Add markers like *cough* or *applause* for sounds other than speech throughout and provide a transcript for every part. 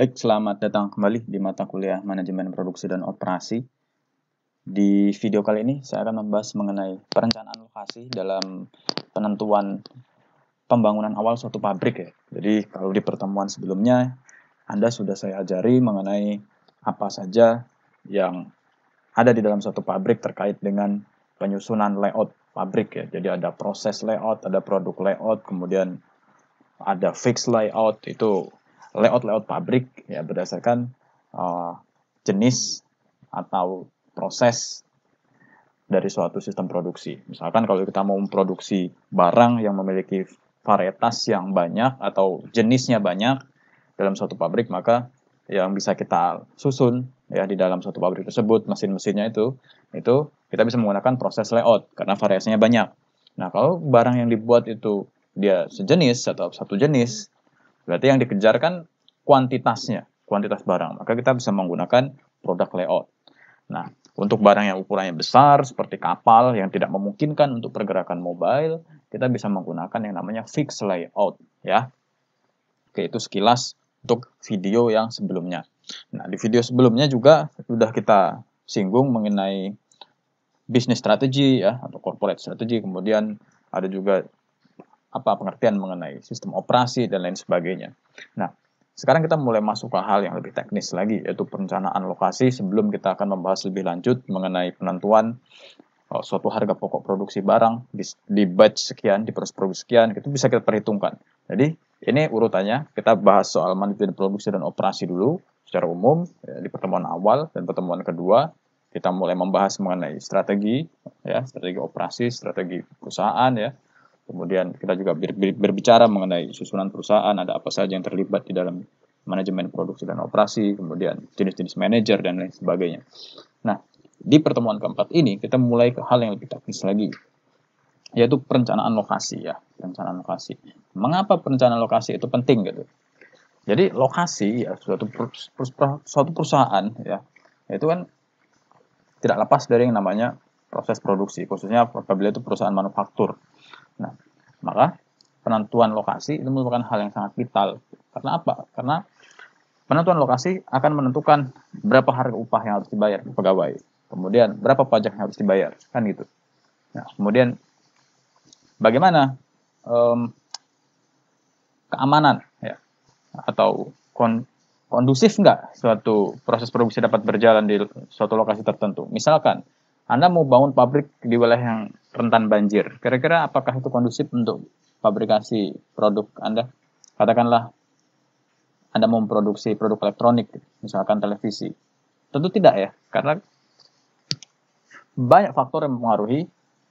Baik, selamat datang kembali di mata kuliah Manajemen Produksi dan Operasi. Di video kali ini saya akan membahas mengenai perencanaan lokasi dalam penentuan pembangunan awal suatu pabrik ya. Jadi kalau di pertemuan sebelumnya Anda sudah saya ajari mengenai apa saja yang ada di dalam suatu pabrik terkait dengan penyusunan layout pabrik ya. Jadi ada proses layout, ada produk layout, kemudian ada fixed layout itu layout-layout pabrik ya berdasarkan uh, jenis atau proses dari suatu sistem produksi. Misalkan kalau kita mau memproduksi barang yang memiliki varietas yang banyak atau jenisnya banyak dalam suatu pabrik, maka yang bisa kita susun ya di dalam suatu pabrik tersebut, mesin-mesinnya itu, itu kita bisa menggunakan proses layout karena variasinya banyak. Nah, kalau barang yang dibuat itu dia sejenis atau satu jenis, Berarti yang dikejar kan kuantitasnya, kuantitas barang. Maka kita bisa menggunakan produk layout. Nah, untuk barang yang ukurannya besar seperti kapal yang tidak memungkinkan untuk pergerakan mobile, kita bisa menggunakan yang namanya fixed layout ya. Oke, itu sekilas untuk video yang sebelumnya. Nah, di video sebelumnya juga sudah kita singgung mengenai bisnis strategi ya atau corporate strategy, kemudian ada juga apa pengertian mengenai sistem operasi dan lain sebagainya. Nah, sekarang kita mulai masuk ke hal yang lebih teknis lagi, yaitu perencanaan lokasi sebelum kita akan membahas lebih lanjut mengenai penentuan uh, suatu harga pokok produksi barang di, di batch sekian, di proses produksi sekian, itu bisa kita perhitungkan. Jadi, ini urutannya, kita bahas soal manajemen produksi dan operasi dulu secara umum ya, di pertemuan awal dan pertemuan kedua kita mulai membahas mengenai strategi ya, strategi operasi, strategi perusahaan ya, Kemudian kita juga berbicara mengenai susunan perusahaan, ada apa saja yang terlibat di dalam manajemen produksi dan operasi, kemudian jenis-jenis manajer dan lain sebagainya. Nah, di pertemuan keempat ini kita mulai ke hal yang lebih teknis lagi, yaitu perencanaan lokasi ya, perencanaan lokasi. Mengapa perencanaan lokasi itu penting gitu? Jadi lokasi ya suatu per, per, suatu perusahaan ya, itu kan tidak lepas dari yang namanya proses produksi, khususnya apabila itu perusahaan manufaktur. Nah, maka penentuan lokasi itu merupakan hal yang sangat vital. Karena apa? Karena penentuan lokasi akan menentukan berapa harga upah yang harus dibayar pegawai. Kemudian berapa pajak yang harus dibayar, kan gitu. Nah, kemudian bagaimana um, keamanan ya atau kon kondusif nggak suatu proses produksi dapat berjalan di suatu lokasi tertentu. Misalkan Anda mau bangun pabrik di wilayah yang rentan banjir. Kira-kira apakah itu kondusif untuk fabrikasi produk Anda? Katakanlah Anda memproduksi produk elektronik, misalkan televisi. Tentu tidak ya, karena banyak faktor yang mempengaruhi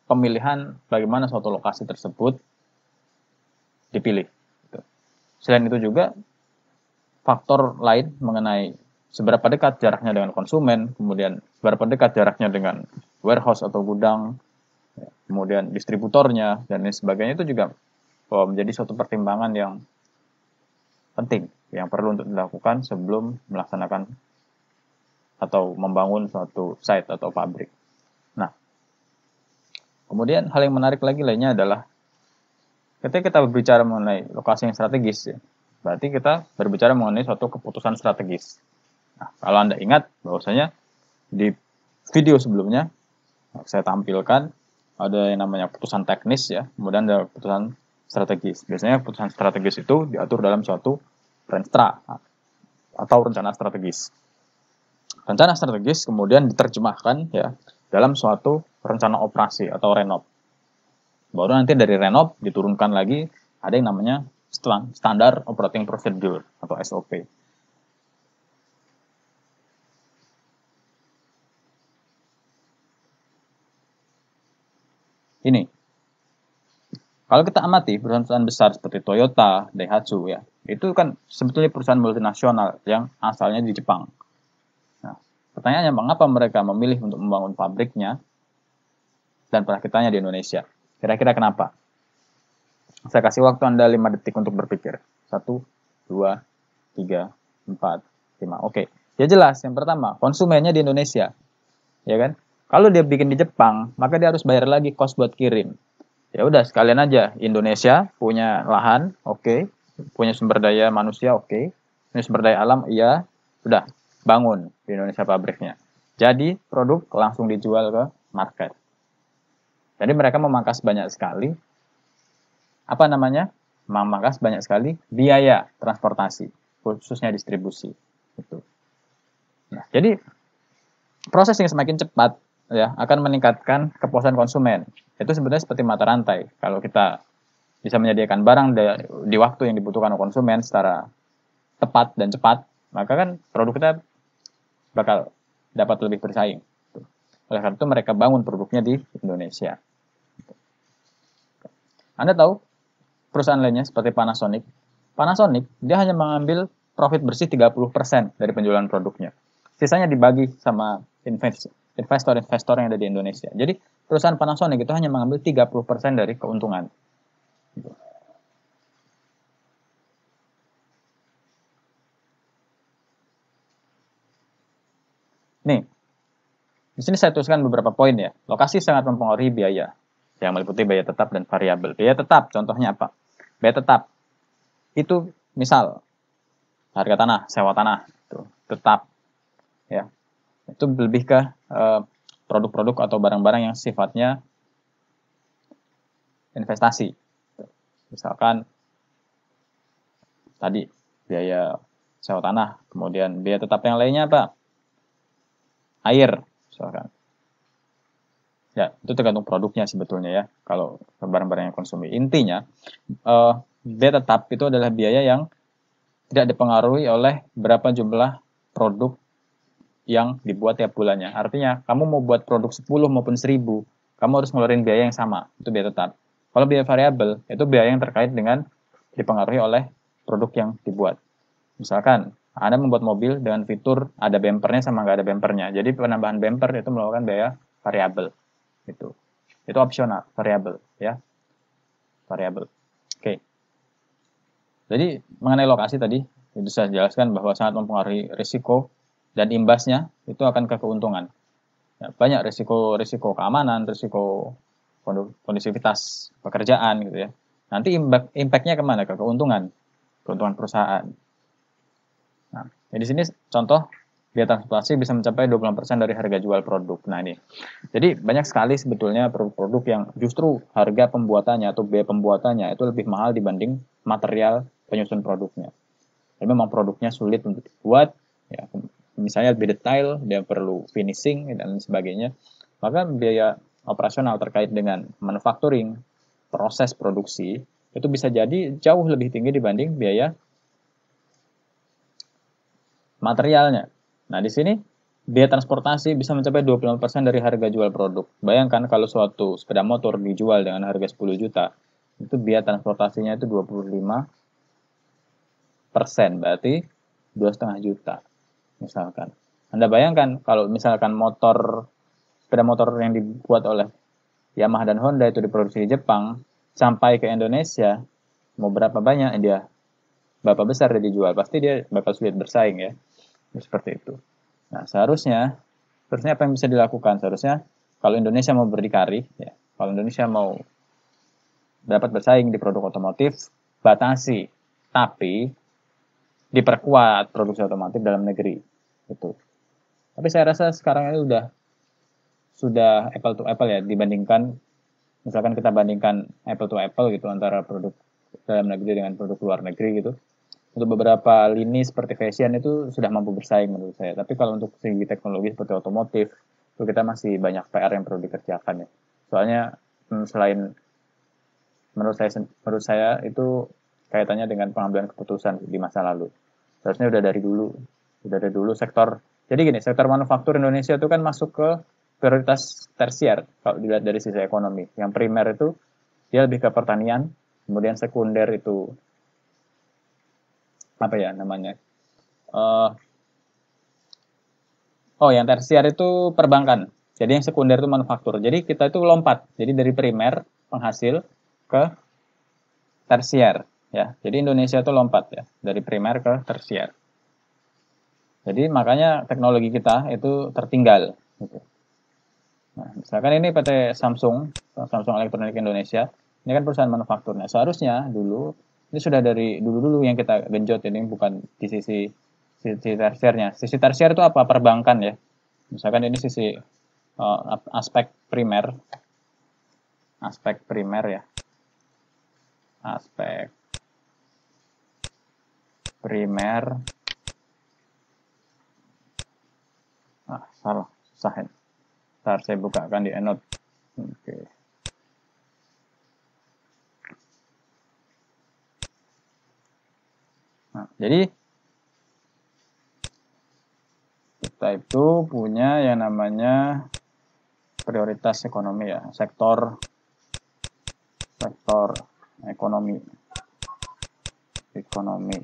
pemilihan bagaimana suatu lokasi tersebut dipilih. Selain itu juga faktor lain mengenai seberapa dekat jaraknya dengan konsumen, kemudian seberapa dekat jaraknya dengan warehouse atau gudang, kemudian distributornya dan lain sebagainya itu juga oh, menjadi suatu pertimbangan yang penting yang perlu untuk dilakukan sebelum melaksanakan atau membangun suatu site atau pabrik. Nah, kemudian hal yang menarik lagi lainnya adalah ketika kita berbicara mengenai lokasi yang strategis, ya, berarti kita berbicara mengenai suatu keputusan strategis. Nah, kalau Anda ingat bahwasanya di video sebelumnya saya tampilkan ada yang namanya putusan teknis ya, kemudian ada putusan strategis. Biasanya putusan strategis itu diatur dalam suatu renstra atau rencana strategis. Rencana strategis kemudian diterjemahkan ya dalam suatu rencana operasi atau renop. Baru nanti dari renop diturunkan lagi ada yang namanya standar operating procedure atau SOP. ini. Kalau kita amati perusahaan-perusahaan besar seperti Toyota, Daihatsu ya, itu kan sebetulnya perusahaan multinasional yang asalnya di Jepang. Nah, pertanyaannya mengapa mereka memilih untuk membangun pabriknya dan perakitannya di Indonesia? Kira-kira kenapa? Saya kasih waktu Anda 5 detik untuk berpikir. 1, 2, 3, 4, 5. Oke. Ya jelas, yang pertama, konsumennya di Indonesia. Ya kan? Kalau dia bikin di Jepang, maka dia harus bayar lagi kos buat kirim. Ya udah sekalian aja Indonesia punya lahan, oke, okay. punya sumber daya manusia, oke, okay. punya sumber daya alam, iya, udah bangun di Indonesia pabriknya. Jadi produk langsung dijual ke market. Jadi mereka memangkas banyak sekali apa namanya? memangkas banyak sekali biaya transportasi, khususnya distribusi. Gitu. Nah, jadi proses yang semakin cepat ya akan meningkatkan kepuasan konsumen. Itu sebenarnya seperti mata rantai. Kalau kita bisa menyediakan barang di, di waktu yang dibutuhkan konsumen secara tepat dan cepat, maka kan produk kita bakal dapat lebih bersaing. Oleh karena itu mereka bangun produknya di Indonesia. Anda tahu perusahaan lainnya seperti Panasonic. Panasonic dia hanya mengambil profit bersih 30% dari penjualan produknya. Sisanya dibagi sama invest, investor-investor yang ada di Indonesia. Jadi perusahaan Panasonic itu hanya mengambil 30% dari keuntungan. Nih, di sini saya tuliskan beberapa poin ya. Lokasi sangat mempengaruhi biaya, yang meliputi biaya tetap dan variabel. Biaya tetap, contohnya apa? Biaya tetap, itu misal harga tanah, sewa tanah, itu tetap. ya itu lebih ke produk eh, produk-produk atau barang-barang yang sifatnya investasi. Misalkan tadi biaya sewa tanah, kemudian biaya tetap yang lainnya apa? Air, misalkan. Ya, itu tergantung produknya sebetulnya ya. Kalau barang-barang yang konsumsi intinya uh, biaya tetap itu adalah biaya yang tidak dipengaruhi oleh berapa jumlah produk yang dibuat tiap bulannya. Artinya, kamu mau buat produk 10 maupun 1000, kamu harus ngeluarin biaya yang sama, itu biaya tetap. Kalau biaya variabel, itu biaya yang terkait dengan dipengaruhi oleh produk yang dibuat. Misalkan, Anda membuat mobil dengan fitur ada bempernya sama nggak ada bempernya. Jadi penambahan bemper itu melakukan biaya variabel. Itu. Itu opsional, variabel, ya. Variabel. Oke. Jadi mengenai lokasi tadi, itu saya jelaskan bahwa sangat mempengaruhi risiko dan imbasnya itu akan ke keuntungan. Ya, banyak risiko-risiko keamanan, risiko kondusivitas pekerjaan gitu ya. Nanti impact, impactnya kemana? Ke keuntungan, keuntungan perusahaan. Nah, ya di sini contoh biaya transportasi bisa mencapai 20% dari harga jual produk. Nah ini, jadi banyak sekali sebetulnya produk-produk yang justru harga pembuatannya atau biaya pembuatannya itu lebih mahal dibanding material penyusun produknya. Jadi memang produknya sulit untuk dibuat, ya, misalnya lebih detail, dia perlu finishing dan sebagainya, maka biaya operasional terkait dengan manufacturing, proses produksi, itu bisa jadi jauh lebih tinggi dibanding biaya materialnya. Nah, di sini biaya transportasi bisa mencapai 25% dari harga jual produk. Bayangkan kalau suatu sepeda motor dijual dengan harga 10 juta, itu biaya transportasinya itu 25 berarti 2,5 juta misalkan. Anda bayangkan kalau misalkan motor sepeda motor yang dibuat oleh Yamaha dan Honda itu diproduksi di Jepang sampai ke Indonesia mau berapa banyak dia bapak besar dia dijual pasti dia bakal sulit bersaing ya. ya seperti itu. Nah seharusnya seharusnya apa yang bisa dilakukan seharusnya kalau Indonesia mau berdikari ya kalau Indonesia mau dapat bersaing di produk otomotif batasi tapi diperkuat produksi otomotif dalam negeri gitu. Tapi saya rasa sekarang ini udah sudah apple to apple ya dibandingkan misalkan kita bandingkan apple to apple gitu antara produk dalam negeri dengan produk luar negeri gitu. Untuk beberapa lini seperti fashion itu sudah mampu bersaing menurut saya. Tapi kalau untuk segi teknologi seperti otomotif itu kita masih banyak PR yang perlu dikerjakan ya. Soalnya hmm, selain menurut saya menurut saya itu kaitannya dengan pengambilan keputusan di masa lalu. Seharusnya udah dari dulu dari dulu sektor jadi gini sektor manufaktur Indonesia itu kan masuk ke prioritas tersier kalau dilihat dari sisi ekonomi yang primer itu dia lebih ke pertanian kemudian sekunder itu apa ya namanya uh, oh yang tersier itu perbankan jadi yang sekunder itu manufaktur jadi kita itu lompat jadi dari primer penghasil ke tersier ya jadi Indonesia itu lompat ya dari primer ke tersier jadi makanya teknologi kita itu tertinggal. Gitu. Nah, misalkan ini PT Samsung, Samsung Elektronik Indonesia, ini kan perusahaan manufakturnya. Seharusnya dulu ini sudah dari dulu-dulu yang kita genjot ini bukan di sisi sisi tersiernya. Sisi tersier itu apa? Perbankan ya. Misalkan ini sisi uh, aspek primer, aspek primer ya, aspek primer salah susah ya. Ntar saya bukakan di Endnote. Oke. Okay. Nah, jadi kita itu punya yang namanya prioritas ekonomi ya, sektor sektor ekonomi. Ekonomi.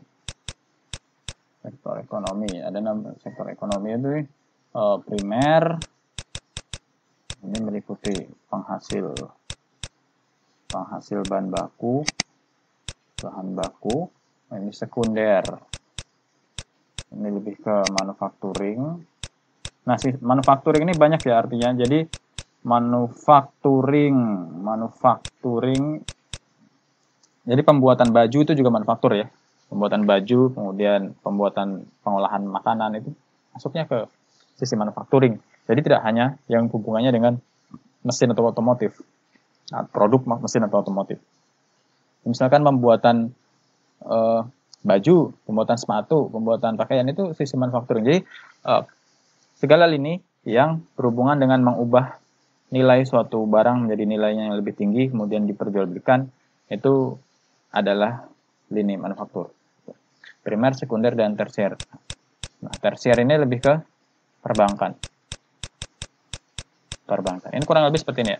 Sektor ekonomi, ada nama sektor ekonomi itu Eh, primer ini meliputi penghasil penghasil bahan baku bahan baku ini sekunder ini lebih ke manufacturing nah si manufacturing ini banyak ya artinya jadi manufacturing manufacturing jadi pembuatan baju itu juga manufaktur ya pembuatan baju kemudian pembuatan pengolahan makanan itu masuknya ke sisi manufacturing. Jadi tidak hanya yang hubungannya dengan mesin atau otomotif, nah, produk mesin atau otomotif. Misalkan pembuatan uh, baju, pembuatan sepatu, pembuatan pakaian itu sisi manufacturing. Jadi uh, segala lini yang berhubungan dengan mengubah nilai suatu barang menjadi nilainya yang lebih tinggi, kemudian diperjualbelikan, itu adalah lini manufaktur. Primer, sekunder, dan tersier. Nah, tersier ini lebih ke perbankan. Perbankan. Ini kurang lebih seperti ini ya.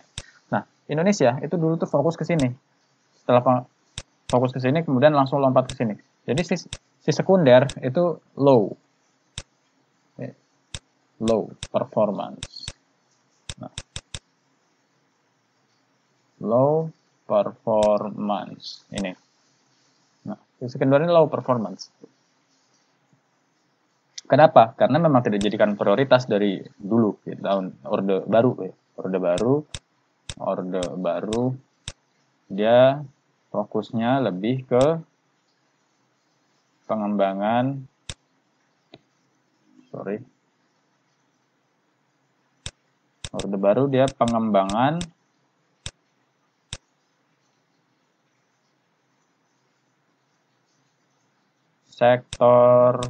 Nah, Indonesia itu dulu tuh fokus ke sini. Setelah fokus ke sini, kemudian langsung lompat ke sini. Jadi si, si sekunder itu low. Eh, low performance. Nah. Low performance. Ini. Nah, si sekunder ini low performance. Kenapa? Karena memang tidak dijadikan prioritas dari dulu, ya, tahun orde baru, ya. orde baru, orde baru, dia fokusnya lebih ke pengembangan, sorry, orde baru dia pengembangan sektor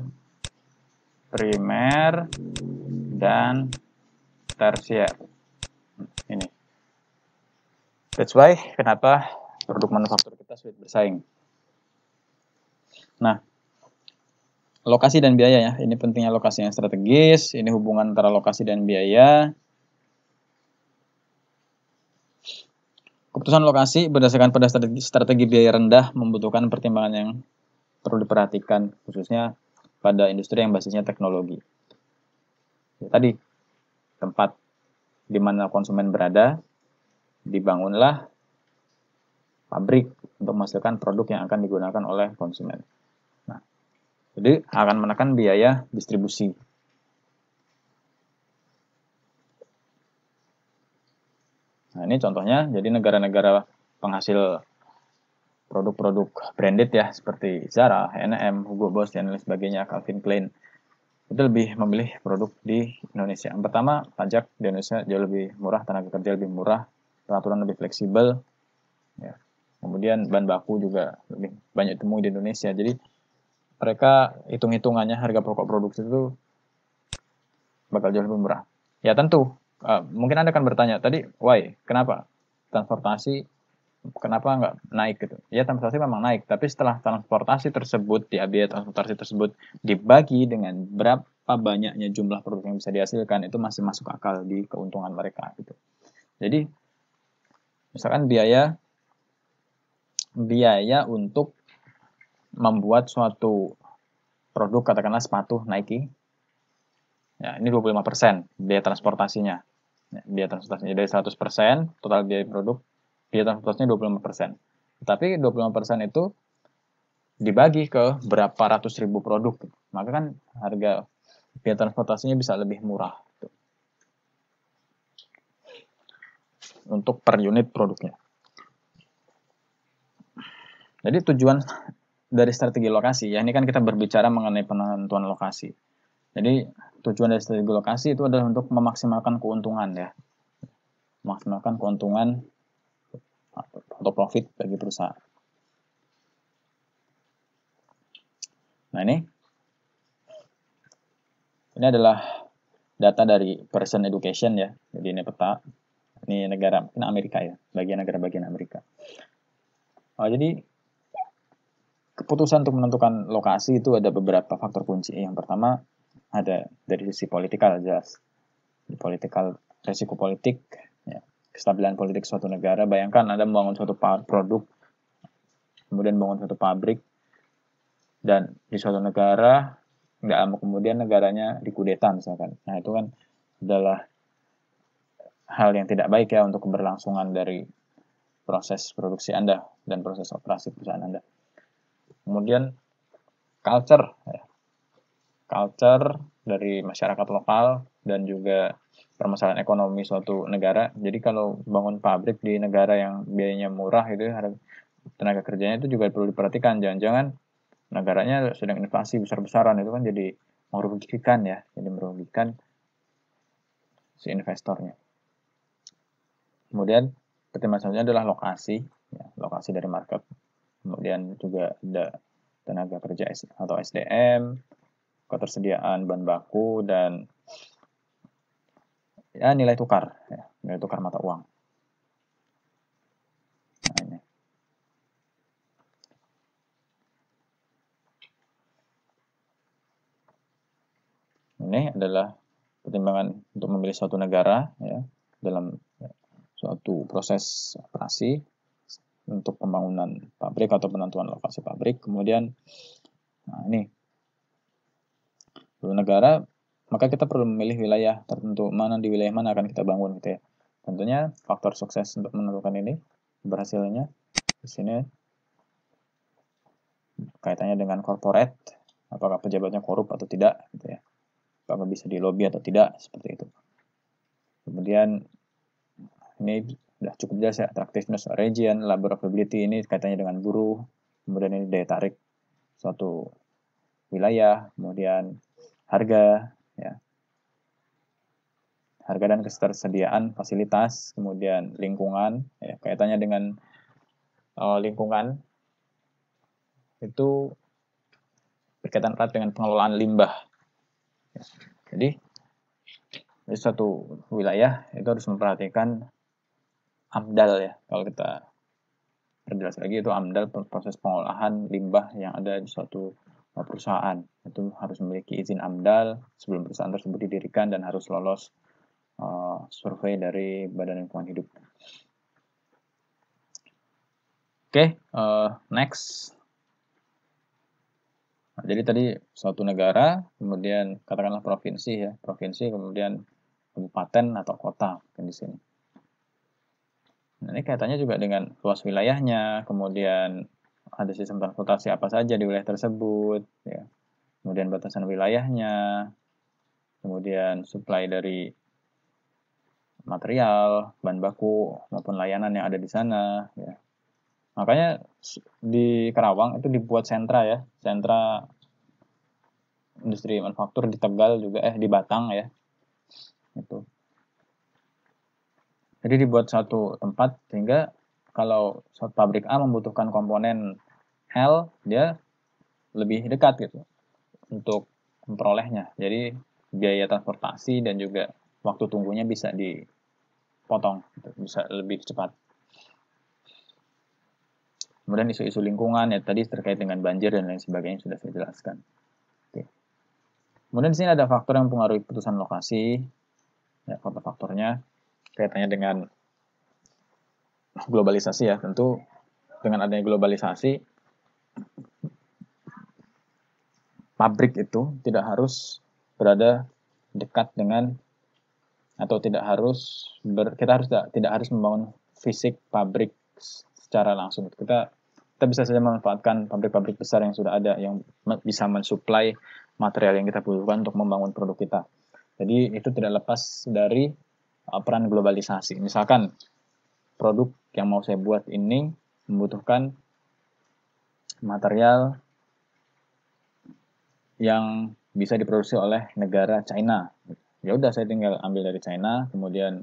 primer dan tersier. Ini. That's why kenapa produk manufaktur kita sulit bersaing. Nah, lokasi dan biaya ya. Ini pentingnya lokasi yang strategis, ini hubungan antara lokasi dan biaya. Keputusan lokasi berdasarkan pada strategi, strategi biaya rendah membutuhkan pertimbangan yang perlu diperhatikan, khususnya pada industri yang basisnya teknologi. Ya, tadi, tempat di mana konsumen berada, dibangunlah pabrik untuk menghasilkan produk yang akan digunakan oleh konsumen. Nah, jadi akan menekan biaya distribusi. Nah, ini contohnya, jadi negara-negara penghasil produk-produk branded ya seperti Zara, H&M, Hugo Boss dan lain sebagainya, Calvin Klein itu lebih memilih produk di Indonesia. Yang pertama, pajak di Indonesia jauh lebih murah, tenaga kerja lebih murah, peraturan lebih fleksibel, ya. kemudian bahan baku juga lebih banyak temui di Indonesia. Jadi mereka hitung-hitungannya harga pokok produk itu bakal jauh lebih murah. Ya tentu, uh, mungkin Anda akan bertanya tadi, why, kenapa transportasi kenapa nggak naik gitu ya transportasi memang naik tapi setelah transportasi tersebut di biaya e transportasi tersebut dibagi dengan berapa banyaknya jumlah produk yang bisa dihasilkan itu masih masuk akal di keuntungan mereka gitu jadi misalkan biaya biaya untuk membuat suatu produk katakanlah sepatu Nike ya ini 25% biaya transportasinya ya, biaya transportasinya dari 100% total biaya produk biaya transportasinya 25%. Tapi 25% itu dibagi ke berapa ratus ribu produk, maka kan harga biaya transportasinya bisa lebih murah. Untuk per unit produknya. Jadi tujuan dari strategi lokasi, ya ini kan kita berbicara mengenai penentuan lokasi. Jadi tujuan dari strategi lokasi itu adalah untuk memaksimalkan keuntungan ya. Memaksimalkan keuntungan atau profit bagi perusahaan. Nah ini, ini adalah data dari Person Education ya, jadi ini peta, ini negara, ini Amerika ya, bagian negara-bagian Amerika. Oh, jadi keputusan untuk menentukan lokasi itu ada beberapa faktor kunci. Yang pertama ada dari sisi politikal jelas, di politikal resiko politik kestabilan politik suatu negara. Bayangkan Anda membangun suatu produk, kemudian membangun suatu pabrik, dan di suatu negara, nggak lama kemudian negaranya dikudeta misalkan. Nah itu kan adalah hal yang tidak baik ya untuk keberlangsungan dari proses produksi Anda dan proses operasi perusahaan Anda. Kemudian culture, ya. culture dari masyarakat lokal dan juga permasalahan ekonomi suatu negara. Jadi kalau bangun pabrik di negara yang biayanya murah itu ya, tenaga kerjanya itu juga perlu diperhatikan. Jangan-jangan negaranya sedang inflasi besar-besaran itu kan jadi merugikan ya, jadi merugikan si investornya. Kemudian pertimbangan selanjutnya adalah lokasi, ya, lokasi dari market. Kemudian juga ada tenaga kerja atau SDM, ketersediaan bahan baku dan ya nilai tukar ya, nilai tukar mata uang nah, ini. ini adalah pertimbangan untuk memilih suatu negara ya dalam suatu proses operasi untuk pembangunan pabrik atau penentuan lokasi pabrik kemudian nah ini suatu negara, maka kita perlu memilih wilayah tertentu mana di wilayah mana akan kita bangun gitu ya. Tentunya faktor sukses untuk menentukan ini berhasilnya di sini kaitannya dengan corporate, apakah pejabatnya korup atau tidak gitu ya. Apakah bisa dilobi atau tidak seperti itu. Kemudian ini sudah cukup jelas ya attractiveness region, labor availability ini kaitannya dengan buruh, kemudian ini daya tarik suatu wilayah, kemudian harga ya harga dan ketersediaan fasilitas kemudian lingkungan ya kaitannya dengan uh, lingkungan itu berkaitan erat dengan pengelolaan limbah ya. jadi di suatu wilayah itu harus memperhatikan amdal ya kalau kita perjelas lagi itu amdal proses pengolahan limbah yang ada di suatu perusahaan. Itu harus memiliki izin AMDAL sebelum perusahaan tersebut didirikan dan harus lolos uh, survei dari Badan Lingkungan Hidup. Oke, okay, uh, eh, next. Nah, jadi tadi suatu negara, kemudian katakanlah provinsi ya, provinsi kemudian kabupaten atau kota di sini. Nah, ini kaitannya juga dengan luas wilayahnya, kemudian ada sistem transportasi apa saja di wilayah tersebut, ya. kemudian batasan wilayahnya, kemudian supply dari material, bahan baku maupun layanan yang ada di sana. Ya. Makanya di Karawang itu dibuat sentra ya, sentra industri manufaktur di Tegal juga eh di Batang ya. Itu. Jadi dibuat satu tempat sehingga kalau pabrik A membutuhkan komponen L, dia lebih dekat gitu untuk memperolehnya. Jadi biaya transportasi dan juga waktu tunggunya bisa dipotong, gitu. bisa lebih cepat. Kemudian isu-isu lingkungan ya tadi terkait dengan banjir dan lain sebagainya sudah saya jelaskan. Oke. Kemudian di sini ada faktor yang mempengaruhi putusan lokasi, ya faktor-faktornya kaitannya dengan globalisasi ya tentu dengan adanya globalisasi pabrik itu tidak harus berada dekat dengan atau tidak harus ber, kita harus tidak, tidak harus membangun fisik pabrik secara langsung kita kita bisa saja memanfaatkan pabrik-pabrik besar yang sudah ada yang bisa mensuplai material yang kita butuhkan untuk membangun produk kita jadi itu tidak lepas dari uh, peran globalisasi misalkan produk yang mau saya buat ini membutuhkan material yang bisa diproduksi oleh negara China. Ya udah saya tinggal ambil dari China, kemudian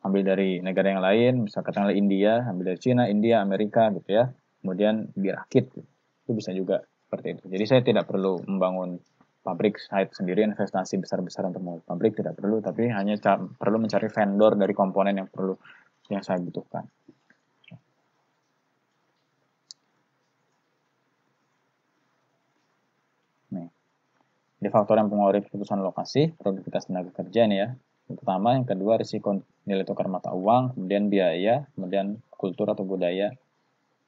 ambil dari negara yang lain, misalnya katakanlah India, ambil dari China, India, Amerika gitu ya. Kemudian dirakit. Itu bisa juga seperti itu. Jadi saya tidak perlu membangun pabrik site sendiri investasi besar besar untuk membuat pabrik tidak perlu, tapi hanya perlu mencari vendor dari komponen yang perlu yang saya butuhkan. Nih. di faktor yang mempengaruhi keputusan lokasi, produktivitas tenaga kerja ini ya. Yang pertama, yang kedua risiko nilai tukar mata uang, kemudian biaya, kemudian kultur atau budaya,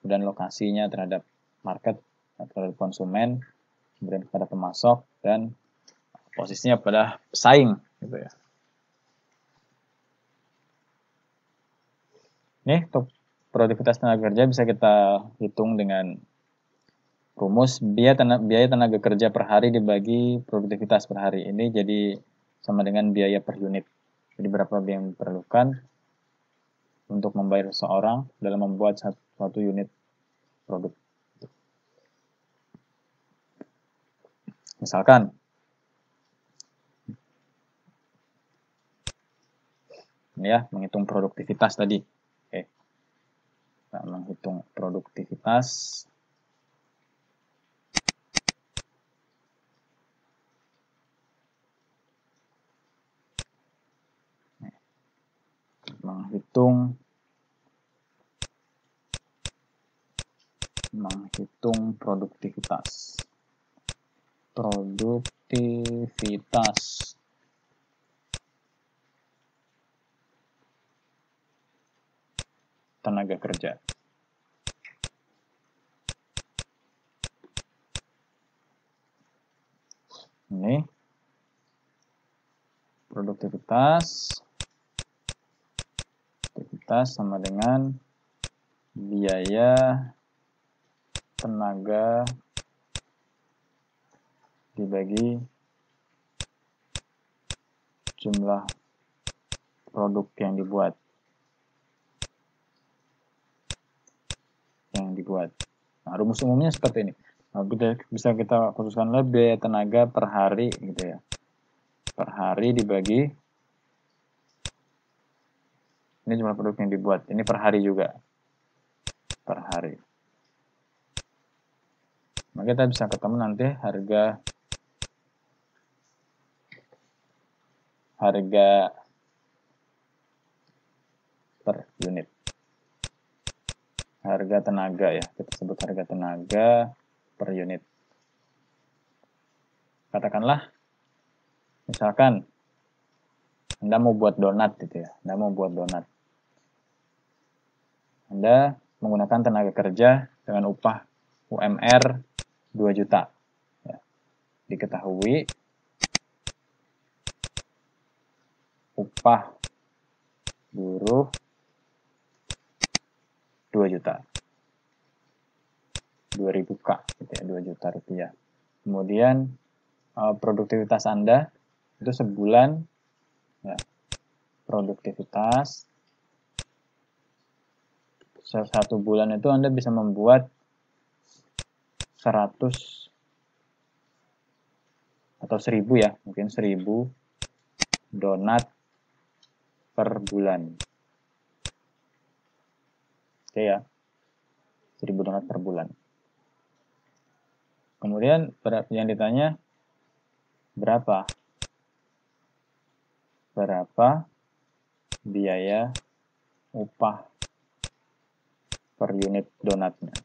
kemudian lokasinya terhadap market, terhadap konsumen, kemudian kepada pemasok, dan posisinya pada pesaing gitu ya. Nih, untuk produktivitas tenaga kerja bisa kita hitung dengan rumus biaya tenaga, biaya tenaga kerja per hari dibagi produktivitas per hari. Ini jadi sama dengan biaya per unit. Jadi berapa biaya yang diperlukan untuk membayar seseorang dalam membuat satu unit produk. Misalkan, ini ya menghitung produktivitas tadi. Oke. Kita menghitung produktivitas. menghitung menghitung produktivitas produktivitas tenaga kerja. Ini produktivitas produktivitas sama dengan biaya tenaga dibagi jumlah produk yang dibuat yang dibuat nah rumus umumnya seperti ini nah, kita, bisa kita khususkan lebih tenaga per hari gitu ya per hari dibagi ini jumlah produk yang dibuat ini per hari juga per hari maka nah, kita bisa ketemu nanti harga harga per unit harga tenaga ya kita sebut harga tenaga per unit katakanlah misalkan anda mau buat donat gitu ya Anda mau buat donat Anda menggunakan tenaga kerja dengan upah UMR 2 juta ya. diketahui upah buruh 2 juta. 2000K gitu ya, 2 juta rupiah. Kemudian eh, produktivitas Anda itu sebulan ya, produktivitas satu bulan itu Anda bisa membuat 100 atau 1000 ya, mungkin 1000 donat per bulan. Oke okay ya, 1000 dolar per bulan. Kemudian yang ditanya berapa? Berapa biaya upah per unit donatnya?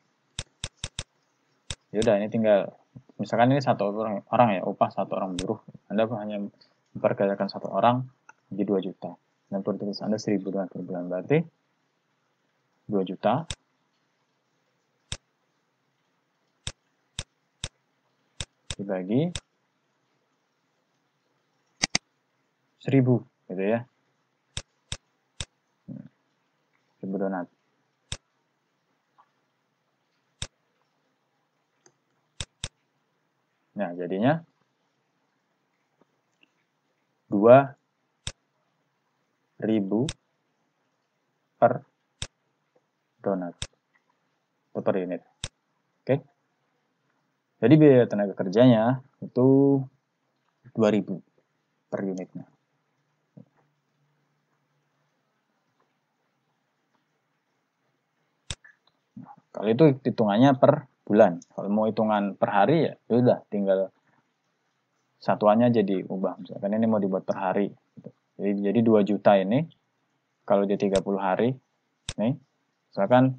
Ya udah ini tinggal misalkan ini satu orang orang ya upah satu orang buruh. Anda hanya memperkerjakan satu orang jadi 2 juta. 60 tulis Anda 1000 dolar per bulan berarti 2 juta dibagi 1000 gitu ya 1000 hmm. donat nah jadinya 2 ribu per donat per unit. Oke. Okay? Jadi biaya tenaga kerjanya itu 2000 per unitnya. kalau itu hitungannya per bulan. Kalau mau hitungan per hari ya sudah ya tinggal satuannya jadi ubah. Misalkan ini mau dibuat per hari, jadi, jadi 2 juta ini, kalau dia 30 hari, nih, misalkan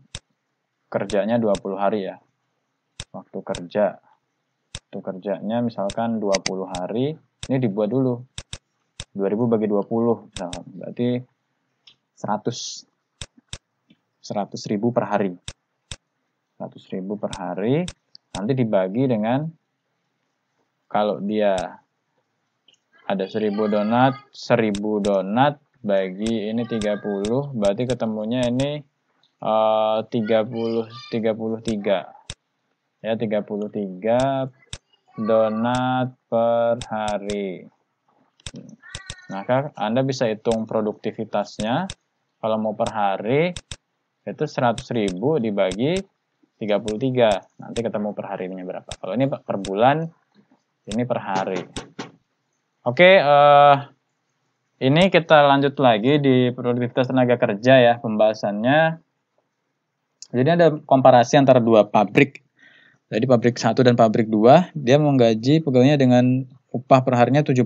kerjanya 20 hari ya. Waktu kerja. Waktu kerjanya misalkan 20 hari, ini dibuat dulu. 2000 bagi 20, misalkan. berarti 100. 100 ribu per hari. 100 ribu per hari, nanti dibagi dengan kalau dia ada 1000 donat 1000 donat bagi ini 30 berarti ketemunya ini uh, 30 33 ya 33 donat per hari maka nah, Anda bisa hitung produktivitasnya kalau mau per hari itu 100.000 dibagi 33 nanti ketemu per harinya berapa kalau ini per bulan ini per hari Oke, uh, ini kita lanjut lagi di produktivitas tenaga kerja ya pembahasannya. Jadi ada komparasi antara dua pabrik. Jadi pabrik satu dan pabrik dua dia menggaji pegawainya dengan upah per perharinya 70.000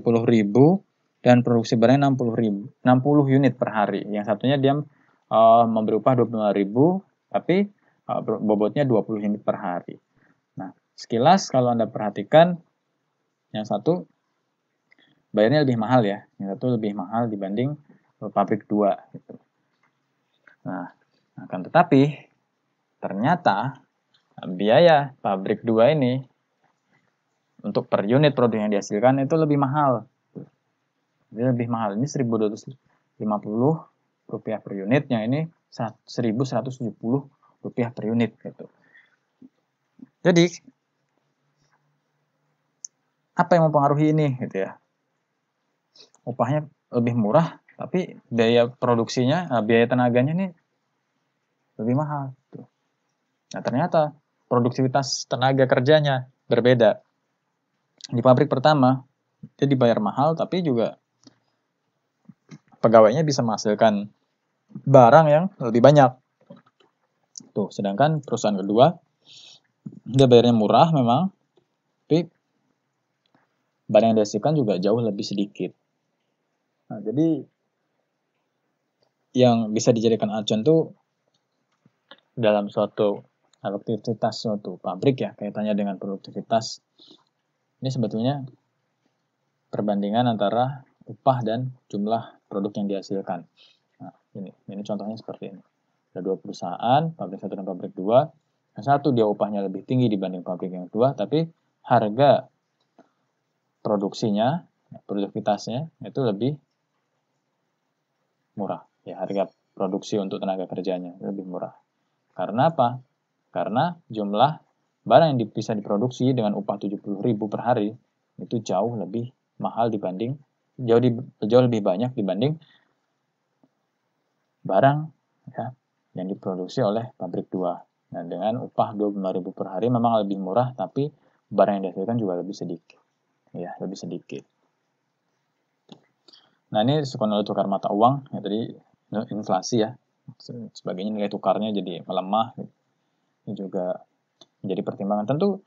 dan produksi barangnya 60 ribu, 60 unit per hari. Yang satunya dia uh, memberi upah 25.000 tapi uh, bobotnya 20 unit per hari. Nah, sekilas kalau Anda perhatikan yang satu bayarnya lebih mahal ya. Yang satu lebih mahal dibanding pabrik dua. Gitu. Nah, akan tetapi ternyata biaya pabrik dua ini untuk per unit produk yang dihasilkan itu lebih mahal. Jadi lebih mahal ini 1.250 rupiah per unitnya ini 1.170 rupiah per unit gitu. Jadi apa yang mempengaruhi ini gitu ya? upahnya lebih murah tapi biaya produksinya ah, biaya tenaganya ini lebih mahal nah ternyata produktivitas tenaga kerjanya berbeda di pabrik pertama dia dibayar mahal tapi juga pegawainya bisa menghasilkan barang yang lebih banyak tuh sedangkan perusahaan kedua dia bayarnya murah memang tapi barang yang dihasilkan juga jauh lebih sedikit Nah, jadi yang bisa dijadikan acuan itu dalam suatu produktivitas suatu pabrik ya kaitannya dengan produktivitas ini sebetulnya perbandingan antara upah dan jumlah produk yang dihasilkan nah, ini ini contohnya seperti ini ada dua perusahaan pabrik satu dan pabrik dua yang satu dia upahnya lebih tinggi dibanding pabrik yang dua tapi harga produksinya produktivitasnya itu lebih murah ya harga produksi untuk tenaga kerjanya lebih murah. Karena apa? Karena jumlah barang yang bisa diproduksi dengan upah 70.000 per hari itu jauh lebih mahal dibanding jauh di, jauh lebih banyak dibanding barang ya yang diproduksi oleh pabrik 2. Nah, dengan upah 25.000 per hari memang lebih murah tapi barang yang dihasilkan juga lebih sedikit. Ya, lebih sedikit. Nah ini suku nilai tukar mata uang ya tadi inflasi ya sebagainya nilai tukarnya jadi melemah ini juga menjadi pertimbangan tentu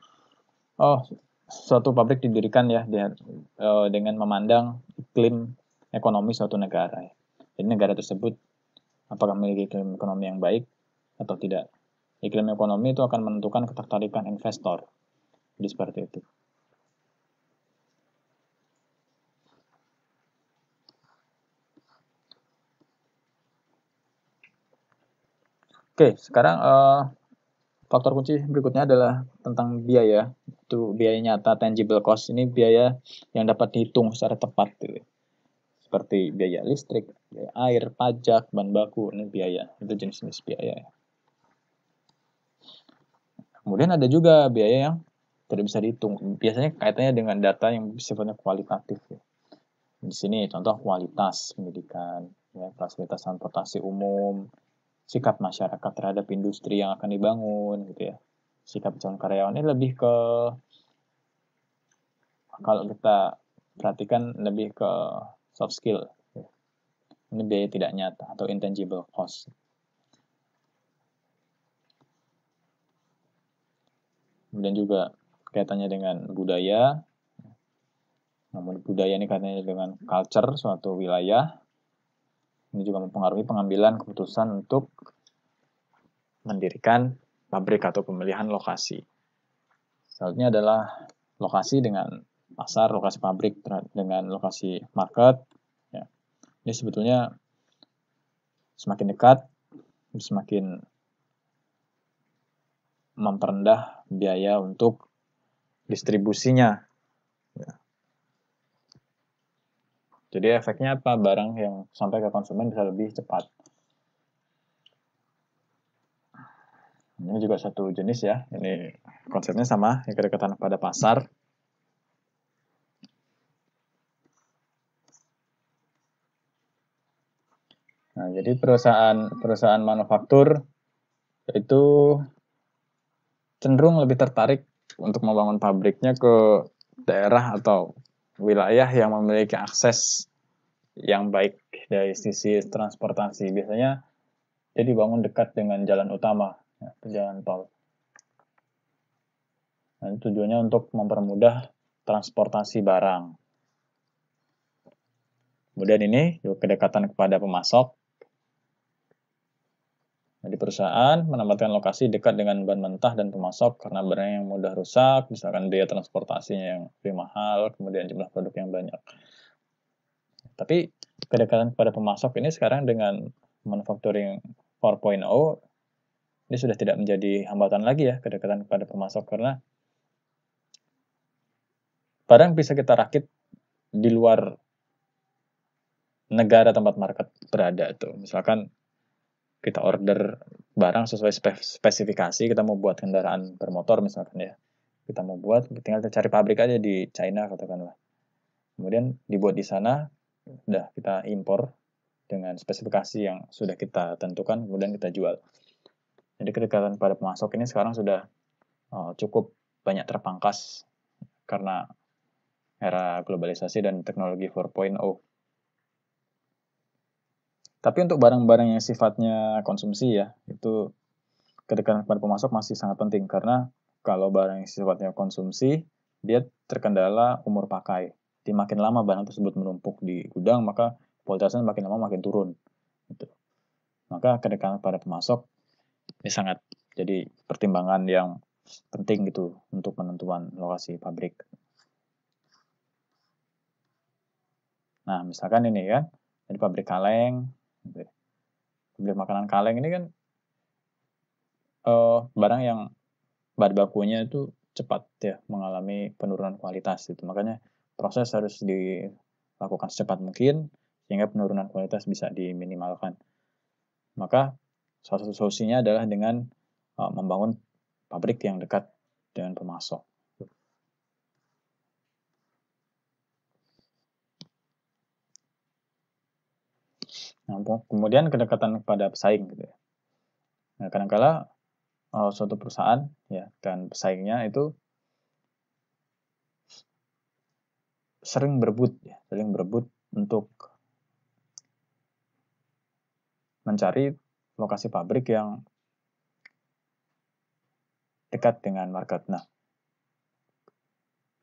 oh suatu pabrik didirikan ya eh, dengan memandang iklim ekonomi suatu negara ya. jadi negara tersebut apakah memiliki iklim ekonomi yang baik atau tidak iklim ekonomi itu akan menentukan ketertarikan investor jadi seperti itu Oke, sekarang uh, faktor kunci berikutnya adalah tentang biaya. Itu biaya nyata tangible cost. Ini biaya yang dapat dihitung secara tepat gitu. Seperti biaya listrik, biaya air, pajak, bahan baku, ini biaya. Itu jenis-jenis biaya. Kemudian ada juga biaya yang tidak bisa dihitung. Biasanya kaitannya dengan data yang sifatnya kualitatif. Ya. Di sini contoh kualitas pendidikan, ya, fasilitas transportasi umum, sikap masyarakat terhadap industri yang akan dibangun gitu ya sikap calon karyawan ini lebih ke kalau kita perhatikan lebih ke soft skill gitu. ini biaya tidak nyata atau intangible cost kemudian juga kaitannya dengan budaya namun budaya ini kaitannya dengan culture suatu wilayah ini juga mempengaruhi pengambilan keputusan untuk mendirikan pabrik atau pemilihan lokasi. Selanjutnya adalah lokasi dengan pasar, lokasi pabrik dengan lokasi market. Ya. Ini sebetulnya semakin dekat, semakin memperendah biaya untuk distribusinya Jadi efeknya apa? Barang yang sampai ke konsumen bisa lebih cepat. Ini juga satu jenis ya. Ini konsepnya sama, yang kedekatan pada pasar. Nah, jadi perusahaan perusahaan manufaktur itu cenderung lebih tertarik untuk membangun pabriknya ke daerah atau wilayah yang memiliki akses yang baik dari sisi transportasi. Biasanya jadi bangun dekat dengan jalan utama, ya, jalan tol. Dan nah, tujuannya untuk mempermudah transportasi barang. Kemudian ini juga kedekatan kepada pemasok, Nah, di perusahaan, menempatkan lokasi dekat dengan ban mentah dan pemasok karena barang yang mudah rusak, misalkan biaya transportasinya yang lebih mahal, kemudian jumlah produk yang banyak. Tapi kedekatan kepada pemasok ini sekarang dengan manufacturing 4.0 ini sudah tidak menjadi hambatan lagi ya kedekatan kepada pemasok karena barang bisa kita rakit di luar negara tempat market berada tuh. Misalkan kita order barang sesuai spesifikasi kita mau buat kendaraan bermotor misalkan ya kita mau buat tinggal kita cari pabrik aja di China katakanlah kemudian dibuat di sana udah kita impor dengan spesifikasi yang sudah kita tentukan kemudian kita jual jadi kedekatan pada pemasok ini sekarang sudah uh, cukup banyak terpangkas karena era globalisasi dan teknologi 4.0 tapi untuk barang-barang yang sifatnya konsumsi ya, itu kedekatan kepada pemasok masih sangat penting karena kalau barang yang sifatnya konsumsi, dia terkendala umur pakai. Jadi makin lama barang tersebut menumpuk di gudang, maka kualitasnya makin lama makin turun. Gitu. Maka kedekatan pada pemasok ini sangat jadi pertimbangan yang penting gitu untuk penentuan lokasi pabrik. Nah, misalkan ini ya, kan, dari pabrik kaleng, Beli makanan kaleng ini kan uh, barang yang bahan bakunya itu cepat ya mengalami penurunan kualitas itu makanya proses harus dilakukan secepat mungkin sehingga penurunan kualitas bisa diminimalkan maka salah satu solusinya adalah dengan uh, membangun pabrik yang dekat dengan pemasok Kemudian kedekatan kepada pesaing gitu ya. Nah, kadangkala uh, suatu perusahaan ya dan pesaingnya itu sering berebut ya, sering berebut untuk mencari lokasi pabrik yang dekat dengan market. Nah,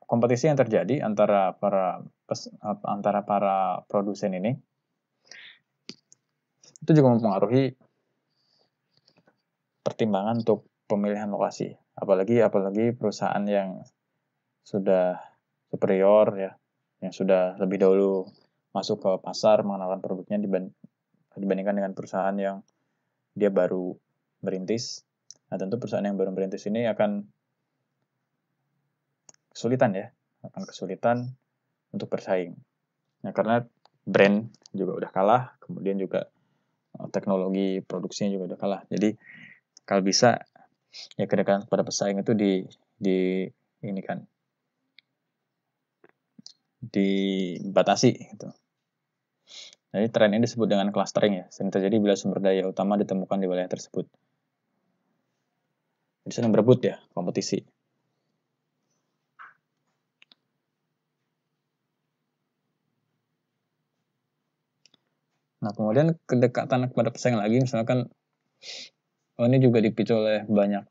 kompetisi yang terjadi antara para eh, antara para produsen ini itu juga mempengaruhi pertimbangan untuk pemilihan lokasi apalagi apalagi perusahaan yang sudah superior ya yang sudah lebih dahulu masuk ke pasar mengenalkan produknya dibandingkan dengan perusahaan yang dia baru merintis nah tentu perusahaan yang baru merintis ini akan kesulitan ya akan kesulitan untuk bersaing nah karena brand juga udah kalah kemudian juga Eh, teknologi produksinya juga udah kalah. Jadi kalau bisa ya kedekatan kepada pesaing itu di di ini kan dibatasi gitu. Jadi tren ini disebut dengan clustering ya, sering terjadi bila sumber daya utama ditemukan di wilayah tersebut. Jadi sedang berebut ya, kompetisi. Nah, kemudian kedekatan kepada pesaing lagi, misalkan oh ini juga dipicu oleh banyak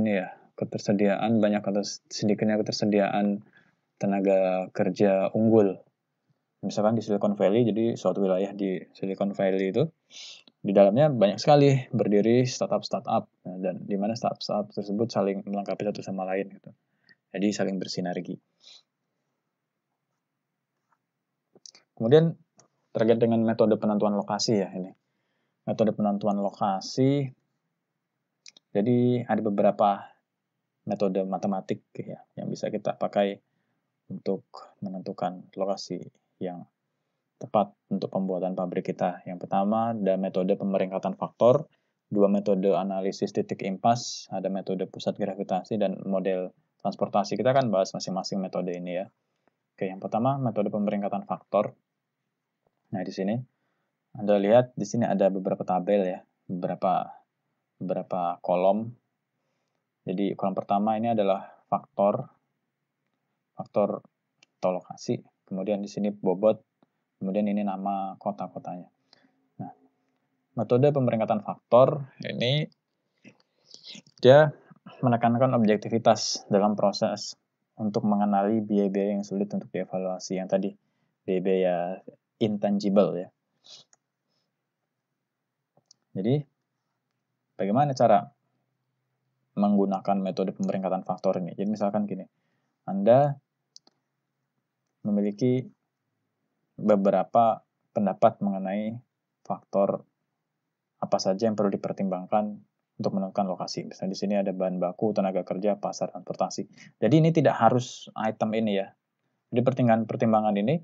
ini ya ketersediaan banyak atau sedikitnya ketersediaan tenaga kerja unggul. Misalkan di Silicon Valley, jadi suatu wilayah di Silicon Valley itu di dalamnya banyak sekali berdiri startup-startup nah, dan di mana startup-startup tersebut saling melengkapi satu sama lain gitu. Jadi saling bersinergi. Kemudian terkait dengan metode penentuan lokasi ya ini. Metode penentuan lokasi. Jadi ada beberapa metode matematik ya yang bisa kita pakai untuk menentukan lokasi yang tepat untuk pembuatan pabrik kita. Yang pertama ada metode pemeringkatan faktor, dua metode analisis titik impas, ada metode pusat gravitasi dan model transportasi. Kita akan bahas masing-masing metode ini ya. Oke, yang pertama metode pemeringkatan faktor. Nah, di sini Anda lihat di sini ada beberapa tabel ya, beberapa beberapa kolom. Jadi, kolom pertama ini adalah faktor faktor atau lokasi. Kemudian di sini bobot, kemudian ini nama kota-kotanya. Nah, metode pemeringkatan faktor ini dia menekankan objektivitas dalam proses untuk mengenali biaya-biaya yang sulit untuk dievaluasi yang tadi biaya-biaya intangible ya. Jadi bagaimana cara menggunakan metode pemeringkatan faktor ini? Jadi misalkan gini, Anda memiliki beberapa pendapat mengenai faktor apa saja yang perlu dipertimbangkan untuk menentukan lokasi. Misalnya di sini ada bahan baku, tenaga kerja, pasar transportasi. Jadi ini tidak harus item ini ya. Jadi pertimbangan pertimbangan ini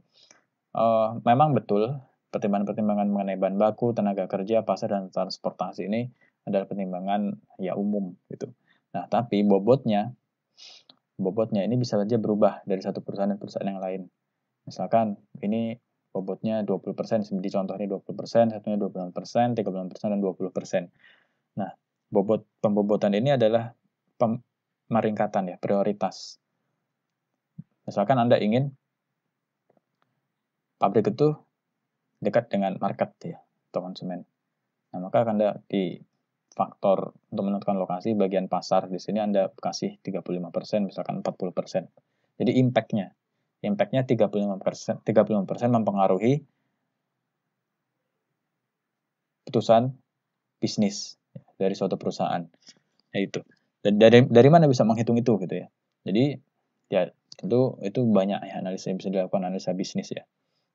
uh, memang betul pertimbangan-pertimbangan mengenai bahan baku, tenaga kerja, pasar dan transportasi ini adalah pertimbangan ya umum gitu. Nah, tapi bobotnya bobotnya ini bisa saja berubah dari satu perusahaan ke perusahaan yang lain. Misalkan ini bobotnya 20%, contoh ini 20%, satunya 20%, persen dan 20%. Nah, bobot pembobotan ini adalah pemeringkatan ya, prioritas. Misalkan Anda ingin pabrik itu dekat dengan market ya atau konsumen. Nah maka anda di faktor untuk menentukan lokasi bagian pasar di sini anda kasih 35% misalkan 40%. Jadi impact-nya impactnya impactnya 35% 35% mempengaruhi keputusan bisnis dari suatu perusahaan yaitu dari dari mana bisa menghitung itu gitu ya jadi ya tentu itu banyak ya analisa yang bisa dilakukan analisa bisnis ya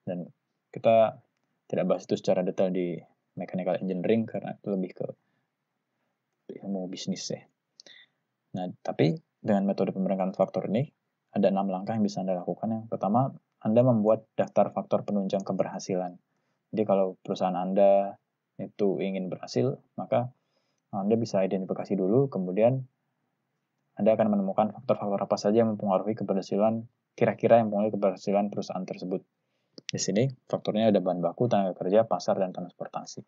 dan kita tidak bahas itu secara detail di mechanical engineering karena itu lebih ke ilmu bisnis ya. Nah, tapi dengan metode pemberangkatan faktor ini, ada enam langkah yang bisa Anda lakukan. Yang pertama, Anda membuat daftar faktor penunjang keberhasilan. Jadi kalau perusahaan Anda itu ingin berhasil, maka Anda bisa identifikasi dulu, kemudian Anda akan menemukan faktor-faktor apa saja yang mempengaruhi keberhasilan, kira-kira yang mempengaruhi keberhasilan perusahaan tersebut. Di sini faktornya ada bahan baku, tenaga kerja, pasar, dan transportasi.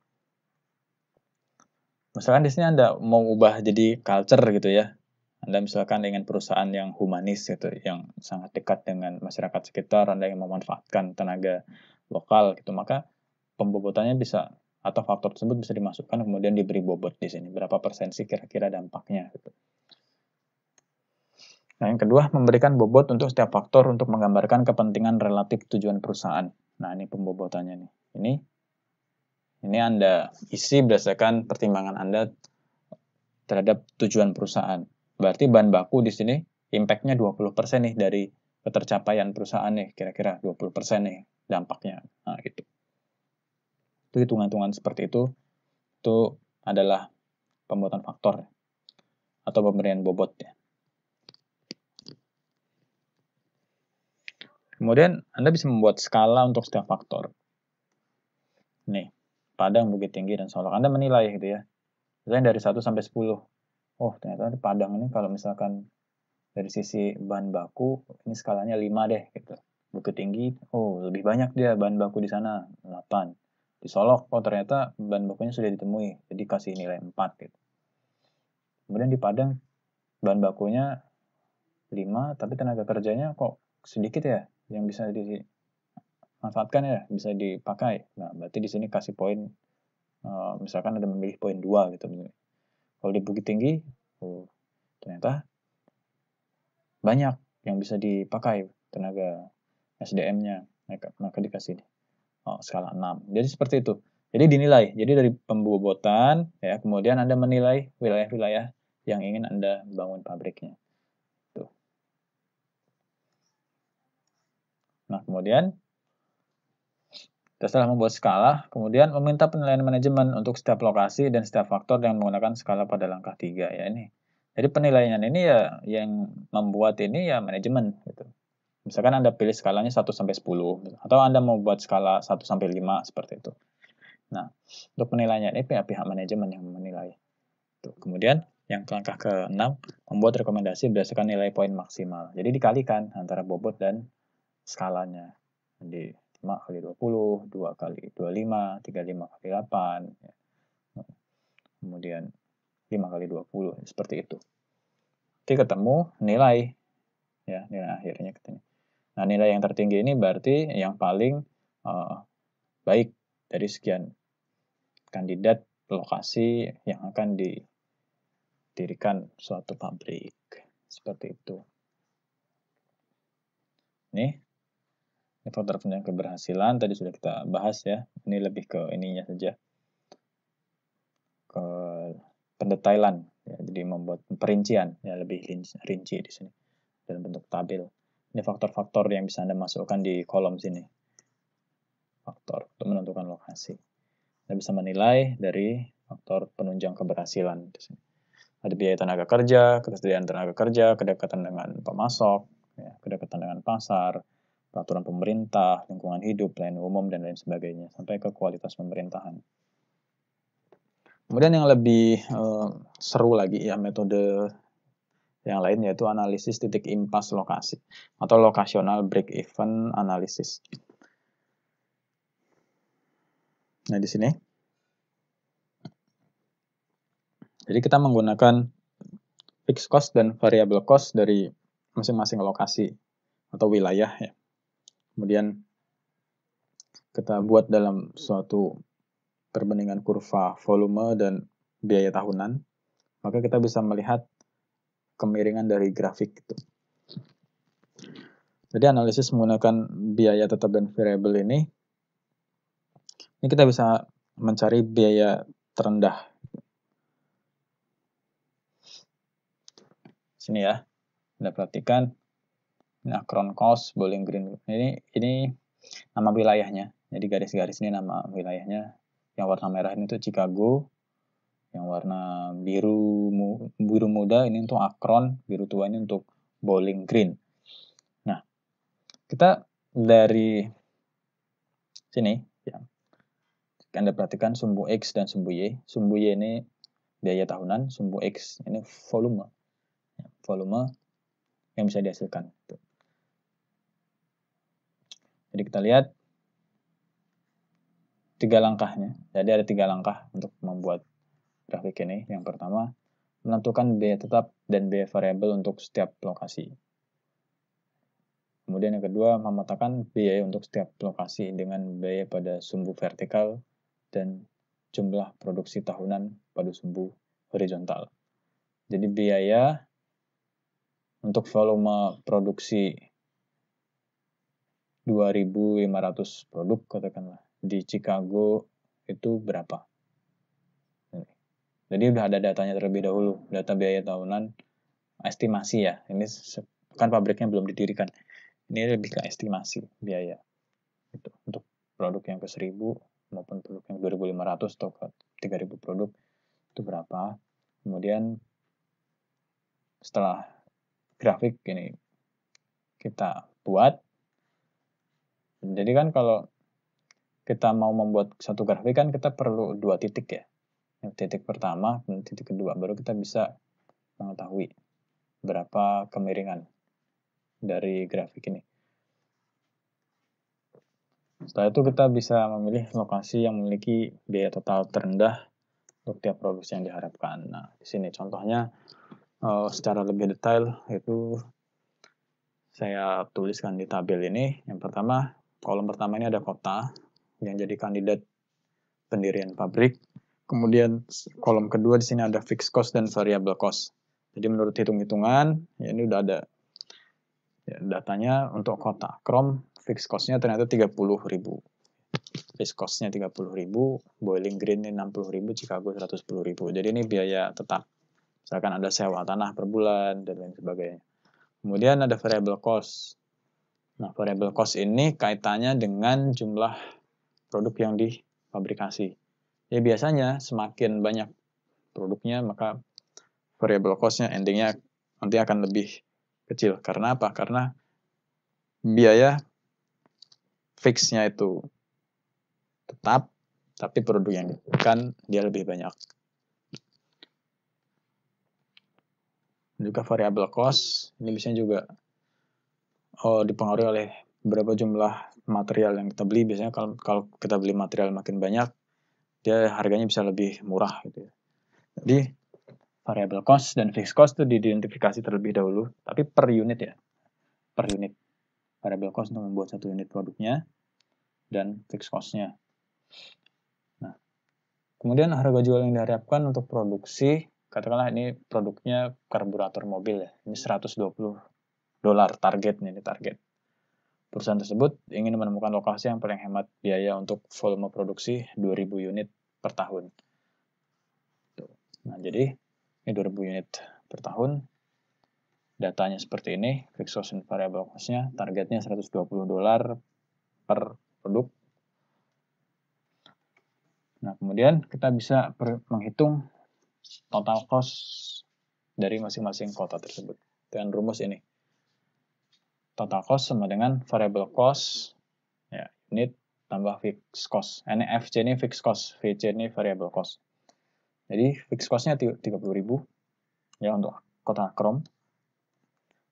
Misalkan di sini Anda mau ubah jadi culture gitu ya. Anda misalkan ingin perusahaan yang humanis gitu, yang sangat dekat dengan masyarakat sekitar, Anda yang memanfaatkan tenaga lokal gitu, maka pembobotannya bisa atau faktor tersebut bisa dimasukkan kemudian diberi bobot di sini berapa persen sih kira-kira dampaknya gitu. Nah, yang kedua, memberikan bobot untuk setiap faktor untuk menggambarkan kepentingan relatif tujuan perusahaan. Nah, ini pembobotannya nih. Ini ini Anda isi berdasarkan pertimbangan Anda terhadap tujuan perusahaan. Berarti bahan baku di sini impact-nya 20% nih dari ketercapaian perusahaan nih, kira-kira 20% nih dampaknya. Nah, gitu. Itu hitungan-hitungan seperti itu itu adalah pembuatan faktor atau pemberian bobotnya. Kemudian Anda bisa membuat skala untuk setiap faktor. Nih, Padang, Bukit Tinggi, dan Solok. Anda menilai gitu ya. Misalnya dari 1 sampai 10. Oh, ternyata Padang ini kalau misalkan dari sisi bahan baku, ini skalanya 5 deh gitu. Bukit Tinggi, oh lebih banyak dia bahan baku di sana, 8. Di Solok, oh ternyata bahan bakunya sudah ditemui, jadi kasih nilai 4 gitu. Kemudian di Padang, bahan bakunya 5, tapi tenaga kerjanya kok sedikit ya, yang bisa dimanfaatkan ya bisa dipakai nah berarti di sini kasih poin eh, misalkan ada memilih poin dua gitu kalau di bukit tinggi oh, ternyata banyak yang bisa dipakai tenaga SDM-nya maka, maka dikasih oh, skala 6 jadi seperti itu jadi dinilai jadi dari pembobotan ya kemudian anda menilai wilayah-wilayah yang ingin anda bangun pabriknya Nah, kemudian kita setelah membuat skala, kemudian meminta penilaian manajemen untuk setiap lokasi dan setiap faktor yang menggunakan skala pada langkah tiga ya ini. Jadi penilaian ini ya yang membuat ini ya manajemen gitu. Misalkan Anda pilih skalanya 1 sampai 10 gitu. atau Anda mau buat skala 1 sampai 5 seperti itu. Nah, untuk penilaiannya ini pihak-pihak manajemen yang menilai. Tuh. Gitu. Kemudian yang ke langkah ke-6 membuat rekomendasi berdasarkan nilai poin maksimal. Jadi dikalikan antara bobot dan skalanya. Jadi 5 kali 20, 2 kali 25, 35 kali 8, ya. kemudian 5 kali 20, ya, seperti itu. Nanti ketemu nilai, ya nilai akhirnya ketemu. Nah nilai yang tertinggi ini berarti yang paling uh, baik dari sekian kandidat lokasi yang akan didirikan suatu pabrik seperti itu. Nih, ini faktor penunjang keberhasilan tadi sudah kita bahas ya. Ini lebih ke ininya saja. Ke pendetailan ya. Jadi membuat perincian ya lebih rinci di sini dalam bentuk tabel. Ini faktor-faktor yang bisa Anda masukkan di kolom sini. Faktor untuk menentukan lokasi. Anda bisa menilai dari faktor penunjang keberhasilan di sini. Ada biaya tenaga kerja, ketersediaan tenaga kerja, kedekatan dengan pemasok, ya, kedekatan dengan pasar, peraturan pemerintah, lingkungan hidup, lain umum, dan lain sebagainya, sampai ke kualitas pemerintahan. Kemudian yang lebih eh, seru lagi ya metode yang lain yaitu analisis titik impas lokasi atau lokasional break even analysis. Nah di sini, jadi kita menggunakan fixed cost dan variable cost dari masing-masing lokasi atau wilayah ya. Kemudian kita buat dalam suatu perbandingan kurva volume dan biaya tahunan, maka kita bisa melihat kemiringan dari grafik itu. Jadi analisis menggunakan biaya tetap dan variabel ini, ini kita bisa mencari biaya terendah. Sini ya, Anda perhatikan Nah, Crown cost Bowling Green ini ini nama wilayahnya. Jadi garis-garis ini nama wilayahnya. Yang warna merah ini tuh Chicago, yang warna biru mu, biru muda ini untuk Akron, biru tua ini untuk Bowling Green. Nah, kita dari sini ya. Anda perhatikan sumbu X dan sumbu Y. Sumbu Y ini biaya tahunan, sumbu X ini volume. Ya, volume yang bisa dihasilkan. Jadi kita lihat tiga langkahnya. Jadi ada tiga langkah untuk membuat grafik ini. Yang pertama, menentukan biaya tetap dan biaya variabel untuk setiap lokasi. Kemudian yang kedua, memetakan biaya untuk setiap lokasi dengan biaya pada sumbu vertikal dan jumlah produksi tahunan pada sumbu horizontal. Jadi biaya untuk volume produksi 2.500 produk katakanlah di Chicago itu berapa. Jadi udah ada datanya terlebih dahulu, data biaya tahunan, estimasi ya. Ini kan pabriknya belum didirikan. Ini lebih ke estimasi biaya. Itu untuk produk yang ke 1000 maupun produk yang 2500 atau ke 3000 produk itu berapa. Kemudian setelah grafik ini kita buat jadi kan kalau kita mau membuat satu grafik kan kita perlu dua titik ya. Titik pertama, dan titik kedua, baru kita bisa mengetahui berapa kemiringan dari grafik ini. Setelah itu kita bisa memilih lokasi yang memiliki biaya total terendah untuk tiap produksi yang diharapkan. Nah, di sini contohnya eh, secara lebih detail itu saya tuliskan di tabel ini. Yang pertama Kolom pertama ini ada kota yang jadi kandidat pendirian pabrik. Kemudian kolom kedua di sini ada fixed cost dan variable cost. Jadi menurut hitung-hitungan, ya ini udah ada ya, datanya untuk kota. Chrome fixed cost-nya ternyata 30.000. Fixed cost-nya 30.000, Boiling Green ini 60.000, Chicago 110.000. Jadi ini biaya tetap. Misalkan ada sewa tanah per bulan dan lain sebagainya. Kemudian ada variable cost. Nah, variable cost ini kaitannya dengan jumlah produk yang difabrikasi. Ya biasanya semakin banyak produknya maka variable costnya endingnya nanti akan lebih kecil. Karena apa? Karena biaya fix-nya itu tetap, tapi produk yang dibutuhkan dia lebih banyak. Juga variable cost, ini biasanya juga uh, dipengaruhi oleh berapa jumlah material yang kita beli. Biasanya kalau kalau kita beli material makin banyak, dia harganya bisa lebih murah gitu ya. Jadi variable cost dan fixed cost itu diidentifikasi terlebih dahulu, tapi per unit ya. Per unit. Variable cost untuk membuat satu unit produknya dan fixed costnya. Nah, kemudian harga jual yang diharapkan untuk produksi, katakanlah ini produknya karburator mobil ya. Ini 120 dolar targetnya ini target. Perusahaan tersebut ingin menemukan lokasi yang paling hemat biaya untuk volume produksi 2000 unit per tahun. Nah, jadi ini 2000 unit per tahun. Datanya seperti ini, fixed cost and variable cost-nya targetnya 120 dolar per produk. Nah, kemudian kita bisa menghitung total cost dari masing-masing kota tersebut dengan rumus ini total cost sama dengan variable cost ya unit tambah fixed cost. Eh, ini FC ini fixed cost, VC ini variable cost. Jadi fixed costnya 30.000 ya untuk kota Chrome.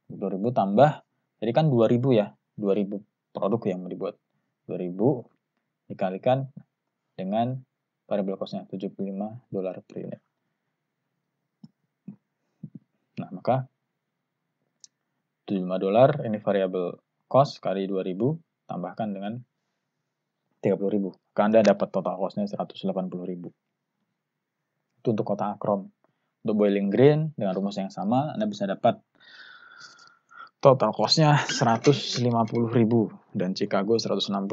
2000 tambah jadi kan 2000 ya 2000 produk yang mau dibuat 2000 dikalikan dengan variable costnya 75 dolar per unit nah maka 75 dolar, ini variabel cost kali 2000, tambahkan dengan 30.000. Karena Anda dapat total costnya 180.000. Itu untuk kota Akron. Untuk Boiling Green, dengan rumus yang sama, Anda bisa dapat total costnya 150.000 dan Chicago 160.000.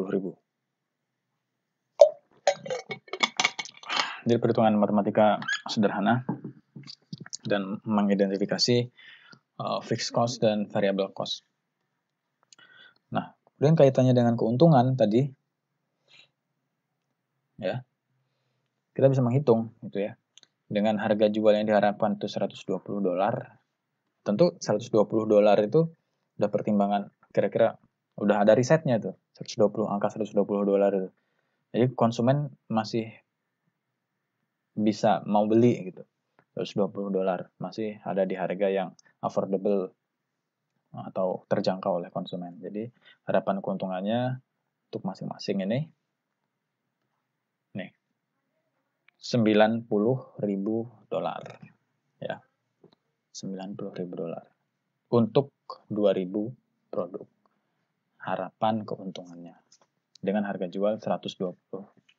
Jadi perhitungan matematika sederhana dan mengidentifikasi uh, fixed cost dan variable cost. Nah, kemudian kaitannya dengan keuntungan tadi, ya, kita bisa menghitung gitu ya. Dengan harga jual yang diharapkan itu 120 dolar, tentu 120 dolar itu udah pertimbangan kira-kira udah ada risetnya tuh 120 angka 120 dolar itu. Jadi konsumen masih bisa mau beli gitu. 120 dolar masih ada di harga yang affordable atau terjangkau oleh konsumen. Jadi harapan keuntungannya untuk masing-masing ini nih 90.000 dolar ya. 90.000 dolar untuk 2000 produk. Harapan keuntungannya dengan harga jual 120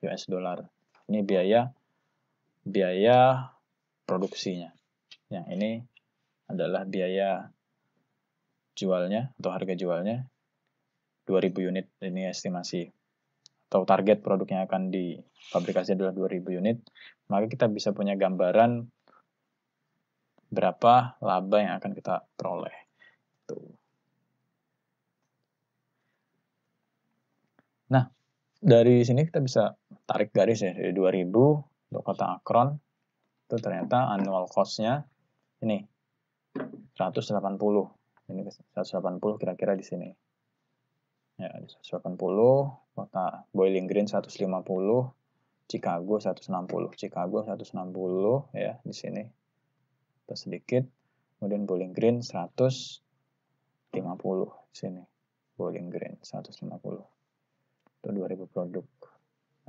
US dollar. Ini biaya biaya produksinya. Yang ini adalah biaya jualnya atau harga jualnya 2000 unit ini estimasi atau target produknya yang akan dipabrikasi adalah 2000 unit, maka kita bisa punya gambaran berapa laba yang akan kita peroleh. Tuh. Nah, dari sini kita bisa tarik garis ya dari 2000 untuk kota Akron itu ternyata annual cost-nya ini 180 ini 180 kira-kira di sini ya 180 kota Boiling Green 150 Chicago 160 Chicago 160 ya di sini terus sedikit kemudian Boiling Green 150 di sini Boiling Green 150 itu 2000 produk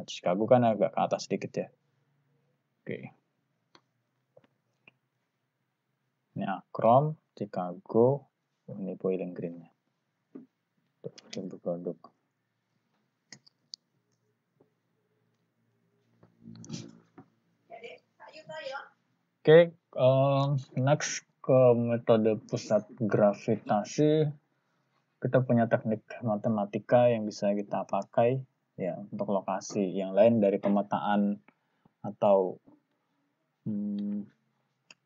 nah, Chicago kan agak ke atas sedikit ya oke Ini ya, Akron, Chicago, ini Boiling Green-nya. Untuk produk. Oke, okay, um, next ke metode pusat gravitasi. Kita punya teknik matematika yang bisa kita pakai ya untuk lokasi. Yang lain dari pemetaan atau hmm,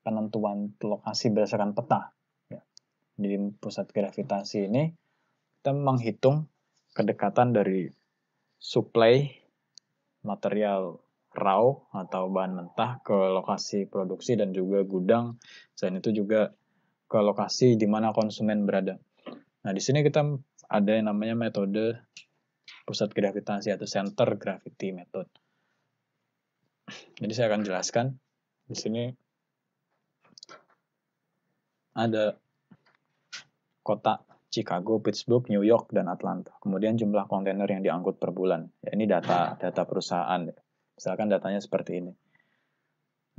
penentuan lokasi berdasarkan peta. Ya. Jadi pusat gravitasi ini kita menghitung kedekatan dari suplai material raw atau bahan mentah ke lokasi produksi dan juga gudang. Selain itu juga ke lokasi di mana konsumen berada. Nah, di sini kita ada yang namanya metode pusat gravitasi atau center gravity method. Jadi saya akan jelaskan di sini ada kota Chicago, Pittsburgh, New York, dan Atlanta. Kemudian jumlah kontainer yang diangkut per bulan. Ya, ini data data perusahaan. Misalkan datanya seperti ini.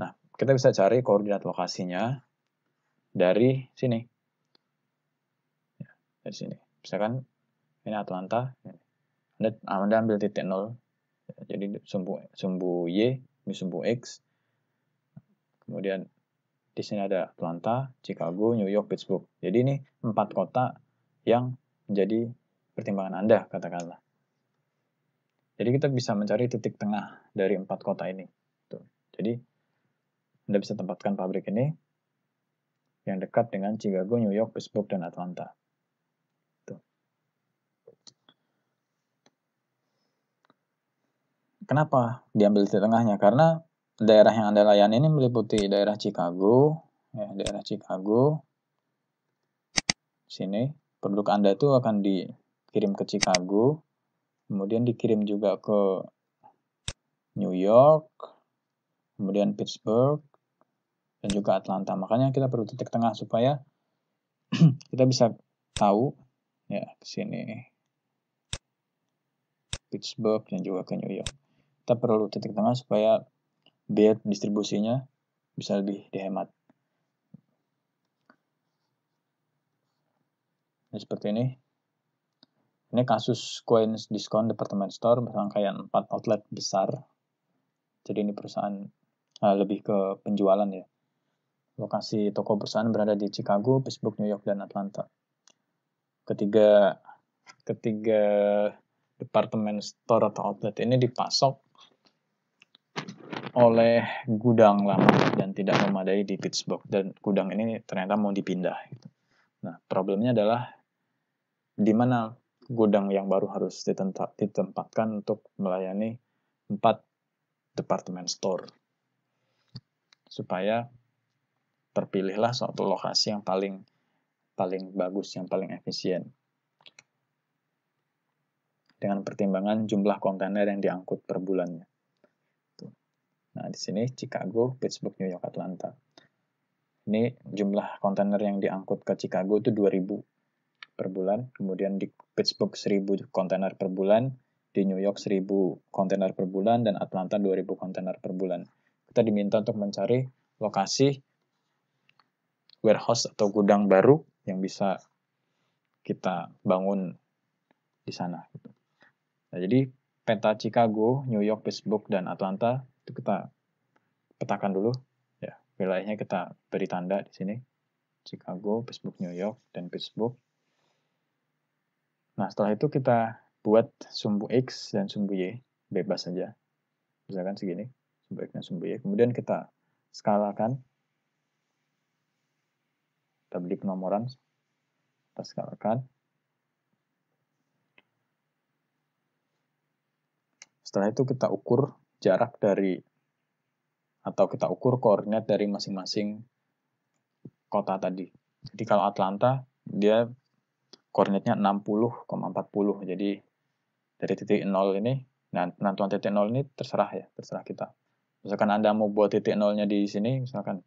Nah, kita bisa cari koordinat lokasinya dari sini. Ya, dari sini. Misalkan ini Atlanta. Anda, Anda ambil titik 0. Ya, jadi sumbu, sumbu Y, ini sumbu X. Kemudian di sini ada Atlanta, Chicago, New York, Pittsburgh. Jadi ini empat kota yang menjadi pertimbangan Anda, katakanlah. Jadi kita bisa mencari titik tengah dari empat kota ini. Tuh. Jadi Anda bisa tempatkan pabrik ini yang dekat dengan Chicago, New York, Pittsburgh, dan Atlanta. Tuh. Kenapa diambil titik tengahnya? Karena daerah yang Anda layani ini meliputi daerah Chicago, ya, daerah Chicago. Sini produk Anda itu akan dikirim ke Chicago, kemudian dikirim juga ke New York, kemudian Pittsburgh, dan juga Atlanta. Makanya kita perlu titik tengah supaya *clears throat* kita bisa tahu ya ke sini Pittsburgh dan juga ke New York. Kita perlu titik tengah supaya biaya distribusinya bisa lebih dihemat. Ini nah, seperti ini. Ini kasus Coins diskon Department Store berangkaian 4 outlet besar. Jadi ini perusahaan uh, lebih ke penjualan ya. Lokasi toko perusahaan berada di Chicago, Pittsburgh, New York, dan Atlanta. Ketiga ketiga departemen store atau outlet ini dipasok oleh gudang lama dan tidak memadai di Pittsburgh dan gudang ini ternyata mau dipindah. Gitu. Nah problemnya adalah di mana gudang yang baru harus ditempatkan untuk melayani empat department store supaya terpilihlah suatu lokasi yang paling paling bagus, yang paling efisien. Dengan pertimbangan jumlah kontainer yang diangkut per bulannya. Nah, di sini Chicago, Pittsburgh, New York, Atlanta. Ini jumlah kontainer yang diangkut ke Chicago itu 2000 per bulan, kemudian di Pittsburgh 1000 kontainer per bulan, di New York 1000 kontainer per bulan dan Atlanta 2000 kontainer per bulan. Kita diminta untuk mencari lokasi warehouse atau gudang baru yang bisa kita bangun di sana. Gitu. Nah, jadi peta Chicago, New York, Pittsburgh, dan Atlanta itu kita petakan dulu ya wilayahnya kita beri tanda di sini Chicago, facebook New York, dan facebook Nah setelah itu kita buat sumbu X dan sumbu Y bebas saja misalkan segini sumbu X dan sumbu Y kemudian kita skalakan kita beli penomoran kita skalakan setelah itu kita ukur jarak dari atau kita ukur koordinat dari masing-masing kota tadi. Jadi kalau Atlanta dia koordinatnya 60,40. Jadi dari titik 0 ini nah penentuan titik 0 ini terserah ya, terserah kita. Misalkan Anda mau buat titik 0-nya di sini, misalkan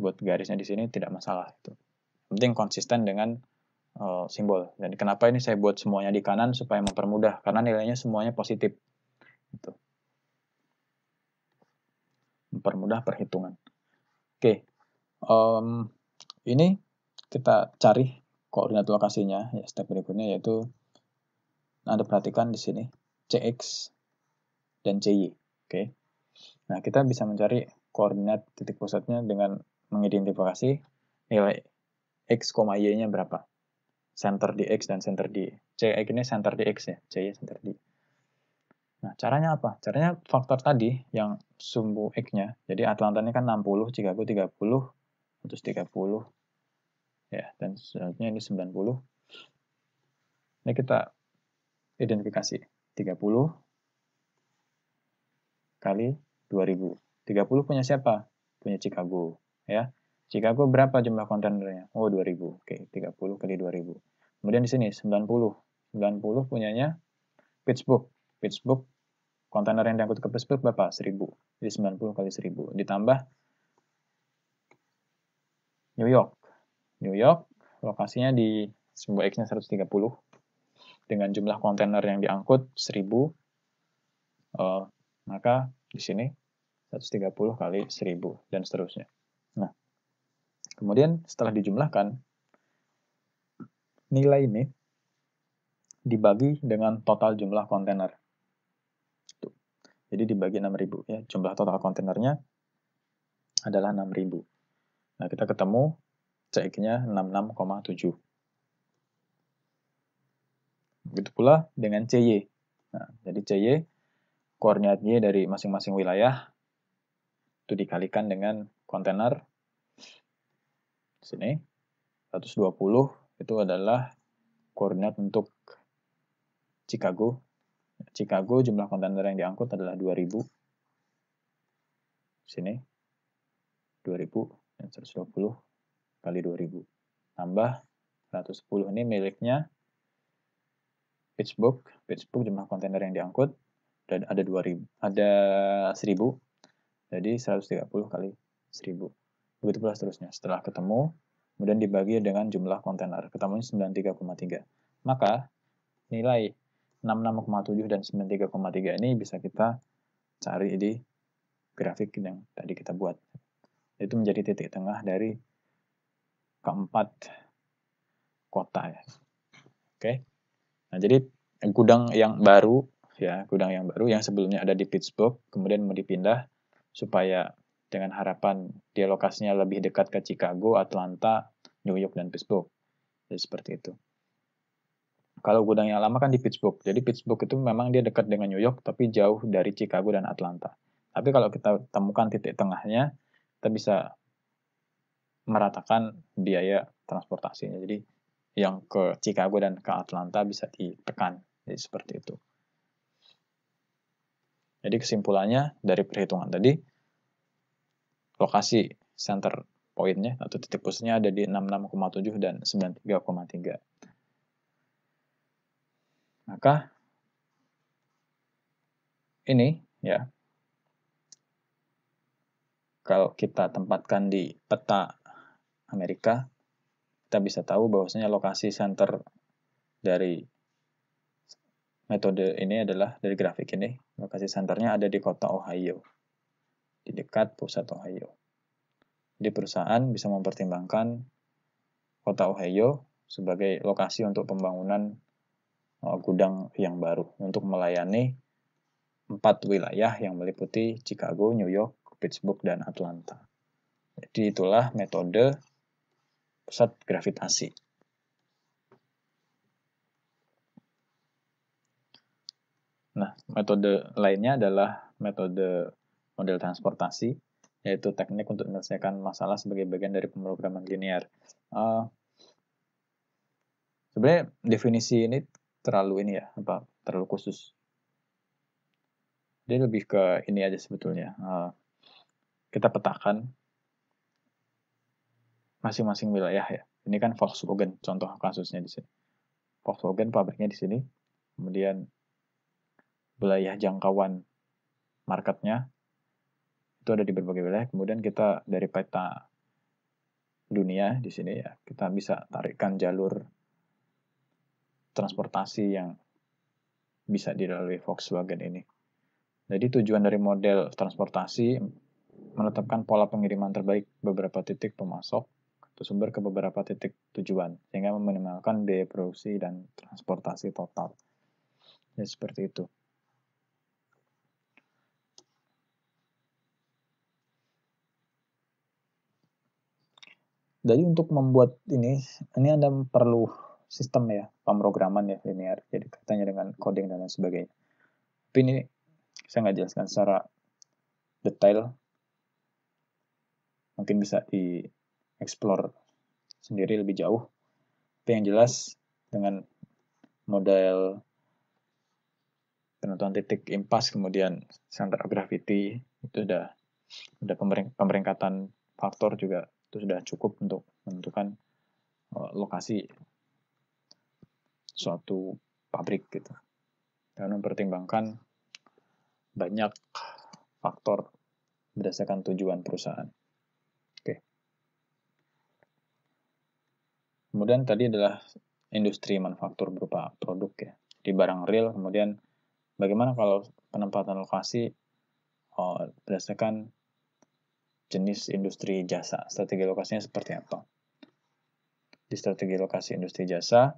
buat garisnya di sini tidak masalah itu. Penting konsisten dengan eh, simbol. Jadi kenapa ini saya buat semuanya di kanan supaya mempermudah karena nilainya semuanya positif. Gitu mempermudah perhitungan. Oke, um, ini kita cari koordinat lokasinya. Ya, step berikutnya yaitu Anda nah, perhatikan di sini CX dan CY. Oke. Nah, kita bisa mencari koordinat titik pusatnya dengan mengidentifikasi nilai X, Y-nya berapa. Center di X dan center di Y. CX ini center di X ya, CY center di Y Nah, caranya apa? Caranya faktor tadi yang sumbu X-nya. Jadi Atlanta ini kan 60, Chicago 30, 130, ya, dan selanjutnya ini 90. Ini kita identifikasi. 30 kali 2000. 30 punya siapa? Punya Chicago, ya. Chicago berapa jumlah kontainernya? Oh, 2000. Oke, 30 kali 2000. Kemudian di sini 90. 90 punyanya Pittsburgh. Pittsburgh kontainer yang diangkut ke Facebook berapa? 1000. Jadi 90 kali 1000. Ditambah New York. New York lokasinya di sebuah X-nya 130. Dengan jumlah kontainer yang diangkut 1000, uh, eh, maka di sini 130 kali 1000 dan seterusnya. Nah, kemudian setelah dijumlahkan, nilai ini dibagi dengan total jumlah kontainer. Jadi dibagi 6000 ya. Jumlah total kontainernya adalah 6000. Nah, kita ketemu CX-nya 66,7. Begitu pula dengan CY. Nah, jadi CY koordinat Y dari masing-masing wilayah itu dikalikan dengan kontainer sini 120 itu adalah koordinat untuk Chicago Chicago jumlah kontainer yang diangkut adalah 2000. Sini. 2000 dan 120 kali 2000. Tambah 110 ini miliknya Pittsburgh. Pittsburgh jumlah kontainer yang diangkut dan ada 2000, ada 1000. Jadi 130 kali 1000. Begitu pula seterusnya. Setelah ketemu, kemudian dibagi dengan jumlah kontainer. Ketemunya 93,3. Maka nilai 66,7 dan 93,3 ini bisa kita cari di grafik yang tadi kita buat. Itu menjadi titik tengah dari keempat kota ya. Oke. Nah, jadi gudang yang baru ya, gudang yang baru yang sebelumnya ada di Pittsburgh kemudian mau dipindah supaya dengan harapan dia lokasinya lebih dekat ke Chicago, Atlanta, New York, dan Pittsburgh. Jadi seperti itu kalau gudang yang lama kan di Pittsburgh. Jadi Pittsburgh itu memang dia dekat dengan New York, tapi jauh dari Chicago dan Atlanta. Tapi kalau kita temukan titik tengahnya, kita bisa meratakan biaya transportasinya. Jadi yang ke Chicago dan ke Atlanta bisa ditekan. Jadi seperti itu. Jadi kesimpulannya dari perhitungan tadi, lokasi center pointnya atau titik pusatnya ada di 66,7 dan 93,3 maka ini ya kalau kita tempatkan di peta Amerika kita bisa tahu bahwasanya lokasi center dari metode ini adalah dari grafik ini lokasi senternya ada di kota Ohio di dekat pusat Ohio di perusahaan bisa mempertimbangkan kota Ohio sebagai lokasi untuk pembangunan Eh, gudang yang baru untuk melayani empat wilayah yang meliputi Chicago, New York, Pittsburgh, dan Atlanta. Jadi itulah metode pusat gravitasi. Nah, metode lainnya adalah metode model transportasi, yaitu teknik untuk menyelesaikan masalah sebagai bagian dari pemrograman linear. Uh, eh, sebenarnya definisi ini terlalu ini ya apa terlalu khusus dia lebih ke ini aja sebetulnya uh, kita petakan masing-masing wilayah ya ini kan Volkswagen contoh kasusnya di sini Volkswagen pabriknya di sini kemudian wilayah jangkauan marketnya itu ada di berbagai wilayah kemudian kita dari peta dunia di sini ya kita bisa tarikkan jalur transportasi yang bisa dilalui Volkswagen ini. Jadi tujuan dari model transportasi menetapkan pola pengiriman terbaik beberapa titik pemasok atau sumber ke beberapa titik tujuan sehingga meminimalkan biaya produksi dan transportasi total. Ya seperti itu. Jadi untuk membuat ini, ini Anda perlu sistem ya, pemrograman ya linear. Jadi katanya dengan coding dan lain sebagainya. Tapi ini saya nggak jelaskan secara detail. Mungkin bisa di explore sendiri lebih jauh. Tapi yang jelas dengan model penentuan titik impas kemudian center of gravity itu sudah udah pemering, pemeringkatan faktor juga itu sudah cukup untuk menentukan eh, lokasi suatu pabrik gitu dan mempertimbangkan banyak faktor berdasarkan tujuan perusahaan. Oke. Kemudian tadi adalah industri manufaktur berupa produk ya, di barang real. Kemudian bagaimana kalau penempatan lokasi oh, berdasarkan jenis industri jasa, strategi lokasinya seperti apa? Di strategi lokasi industri jasa,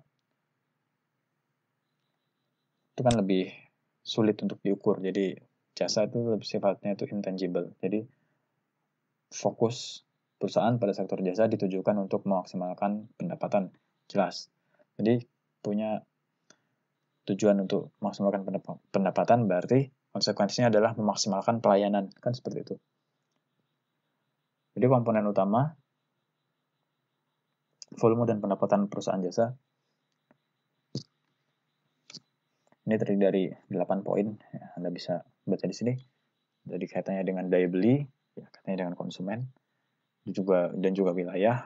itu kan lebih sulit untuk diukur. Jadi jasa itu lebih sifatnya itu intangible. Jadi fokus perusahaan pada sektor jasa ditujukan untuk memaksimalkan pendapatan jelas. Jadi punya tujuan untuk memaksimalkan pendapatan berarti konsekuensinya adalah memaksimalkan pelayanan kan seperti itu. Jadi komponen utama volume dan pendapatan perusahaan jasa Ini terdiri dari 8 poin, ya, Anda bisa baca di sini. Jadi kaitannya dengan daya beli, ya, kaitannya dengan konsumen, juga dan juga wilayah,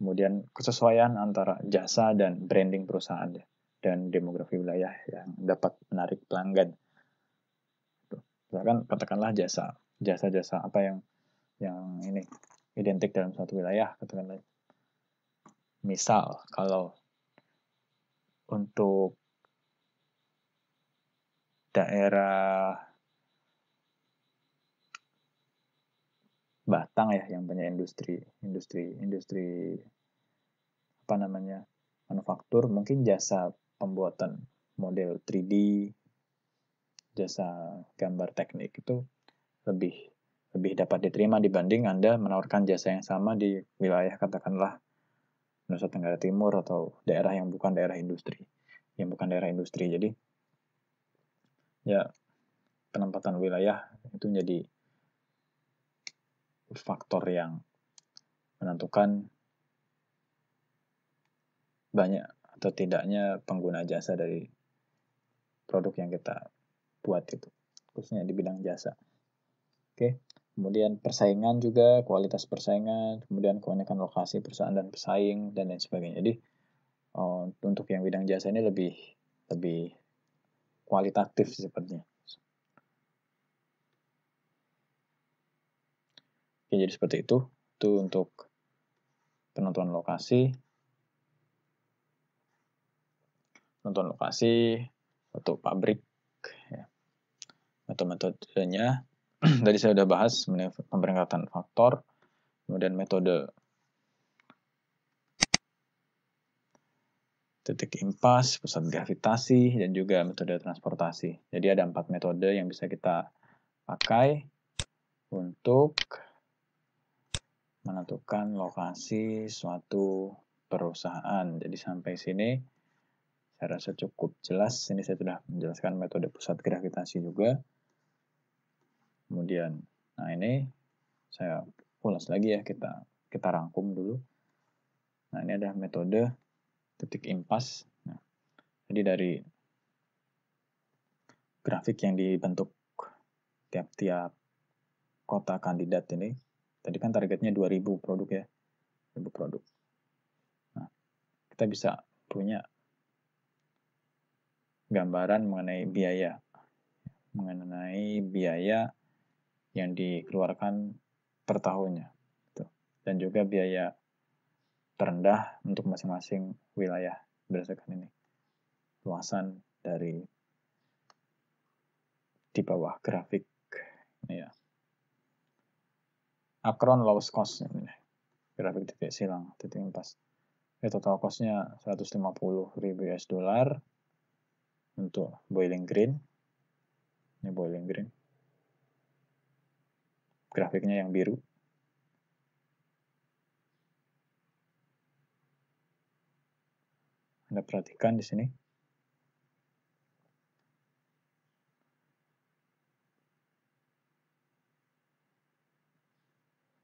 kemudian kesesuaian antara jasa dan branding perusahaan ya, dan demografi wilayah yang dapat menarik pelanggan. Tuh, misalkan katakanlah jasa, jasa-jasa apa yang yang ini identik dalam suatu wilayah, katakanlah misal kalau untuk daerah Batang ya yang punya industri industri industri apa namanya manufaktur mungkin jasa pembuatan model 3D jasa gambar teknik itu lebih lebih dapat diterima dibanding Anda menawarkan jasa yang sama di wilayah katakanlah Nusa Tenggara Timur atau daerah yang bukan daerah industri yang bukan daerah industri jadi ya penempatan wilayah itu menjadi faktor yang menentukan banyak atau tidaknya pengguna jasa dari produk yang kita buat itu khususnya di bidang jasa oke kemudian persaingan juga kualitas persaingan kemudian kebanyakan lokasi perusahaan dan pesaing dan lain sebagainya jadi oh, untuk yang bidang jasa ini lebih lebih kualitatif sepertinya. Oke, jadi seperti itu. Itu untuk penentuan lokasi. Penentuan lokasi untuk pabrik. Ya. metode metodenya. *clears throat* Tadi saya sudah bahas mengenai pemberingkatan faktor, kemudian metode titik impas, pusat gravitasi, dan juga metode transportasi. Jadi ada empat metode yang bisa kita pakai untuk menentukan lokasi suatu perusahaan. Jadi sampai sini saya rasa cukup jelas. Ini saya sudah menjelaskan metode pusat gravitasi juga. Kemudian, nah ini saya ulas lagi ya kita kita rangkum dulu. Nah ini ada metode titik impas. Nah, jadi dari grafik yang dibentuk tiap-tiap kota kandidat ini, tadi kan targetnya 2000 produk ya, 2000 produk. Nah, kita bisa punya gambaran mengenai biaya, mengenai biaya yang dikeluarkan per tahunnya, gitu. dan juga biaya terendah untuk masing-masing wilayah berdasarkan ini. Luasan dari di bawah grafik ini ya. Akron lowest cost ini. Grafik titik silang, titik impas. Ya, total cost 150 ribu US dollar untuk boiling green. Ini boiling green. Grafiknya yang biru. Anda perhatikan di sini.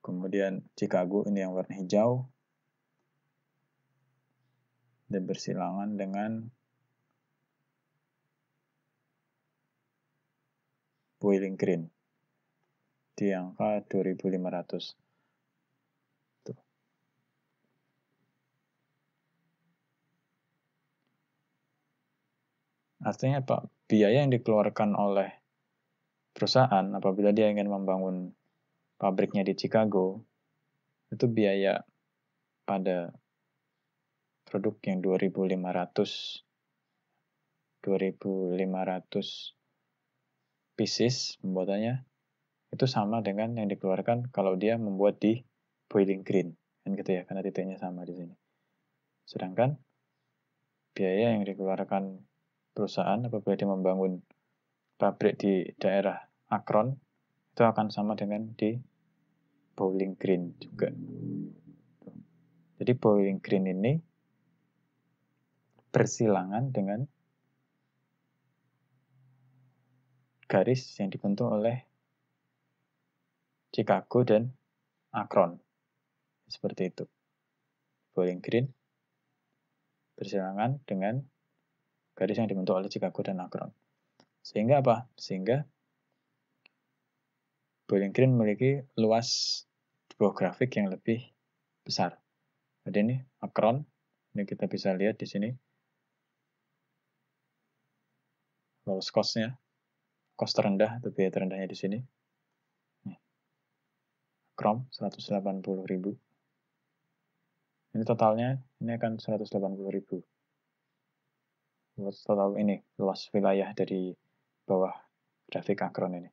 Kemudian Chicago ini yang warna hijau. Dan bersilangan dengan Boiling Green di angka 2500. Artinya apa? Biaya yang dikeluarkan oleh perusahaan apabila dia ingin membangun pabriknya di Chicago, itu biaya pada produk yang 2500 2500 pieces pembuatannya itu sama dengan yang dikeluarkan kalau dia membuat di Boiling Green kan gitu ya karena titiknya sama di sini. Sedangkan biaya yang dikeluarkan perusahaan apabila dia membangun pabrik di daerah Akron itu akan sama dengan di Bowling Green juga. Jadi Bowling Green ini bersilangan dengan garis yang dibentuk oleh Chicago dan Akron. Seperti itu. Bowling Green bersilangan dengan garis yang dibentuk oleh Chicago dan Akron. Sehingga apa? Sehingga Bowling Green memiliki luas geografik yang lebih besar. Jadi ini Akron, ini kita bisa lihat di sini. Lowest cost-nya, cost terendah atau biaya terendahnya di sini. Akron 180.000. Ini totalnya ini akan 180.000 selalu ini luas wilayah dari bawah grafik akron ini.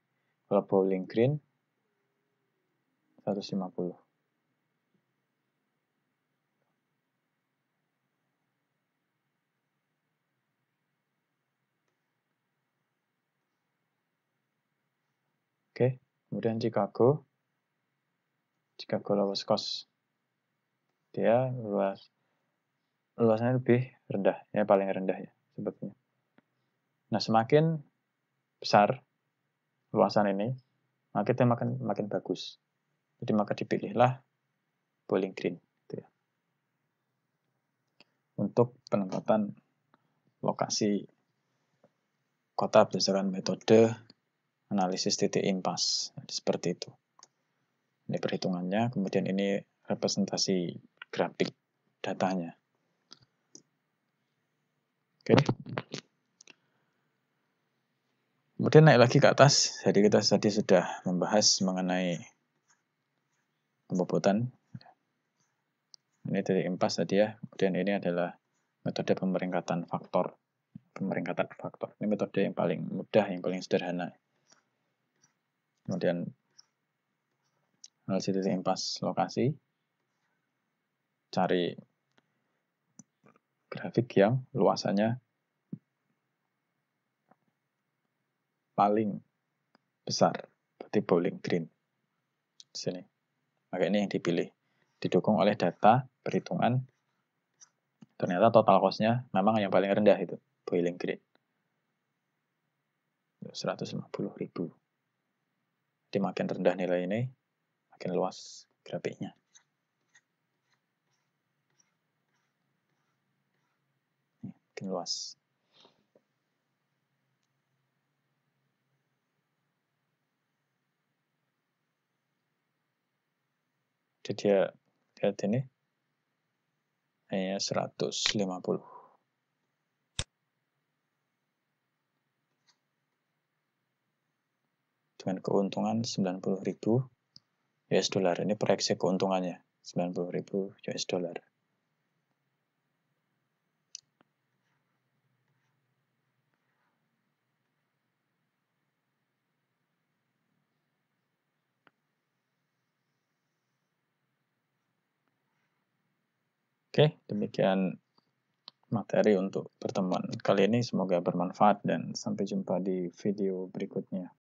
Kalau bowling green 150. Oke, kemudian Chicago. Chicago lowest kos Dia luas luasnya lebih rendah, ya paling rendah ya sebetulnya. Nah, semakin besar luasan ini, maka kita makin makin bagus. Jadi maka dipilihlah bowling green gitu ya. Untuk penempatan lokasi kota berdasarkan metode analisis titik impas. seperti itu. Ini perhitungannya, kemudian ini representasi grafik datanya. Oke. Okay. Kemudian naik lagi ke atas. Jadi kita tadi sudah membahas mengenai pembobotan. Ini titik impas tadi ya. Kemudian ini adalah metode pemeringkatan faktor. Pemeringkatan faktor. Ini metode yang paling mudah, yang paling sederhana. Kemudian analisis titik impas lokasi. Cari grafik yang luasannya paling besar, berarti bowling green. sini. Maka ini yang dipilih. Didukung oleh data perhitungan. Ternyata total cost-nya memang yang paling rendah itu, bowling green. 150.000. Jadi makin rendah nilai ini, makin luas grafiknya. semakin luas. Jadi ya, lihat ini hanya 150. Dengan keuntungan 90.000 US dollar. Ini proyeksi keuntungannya 90.000 US dollar. Oke, demikian materi untuk pertemuan kali ini. Semoga bermanfaat dan sampai jumpa di video berikutnya.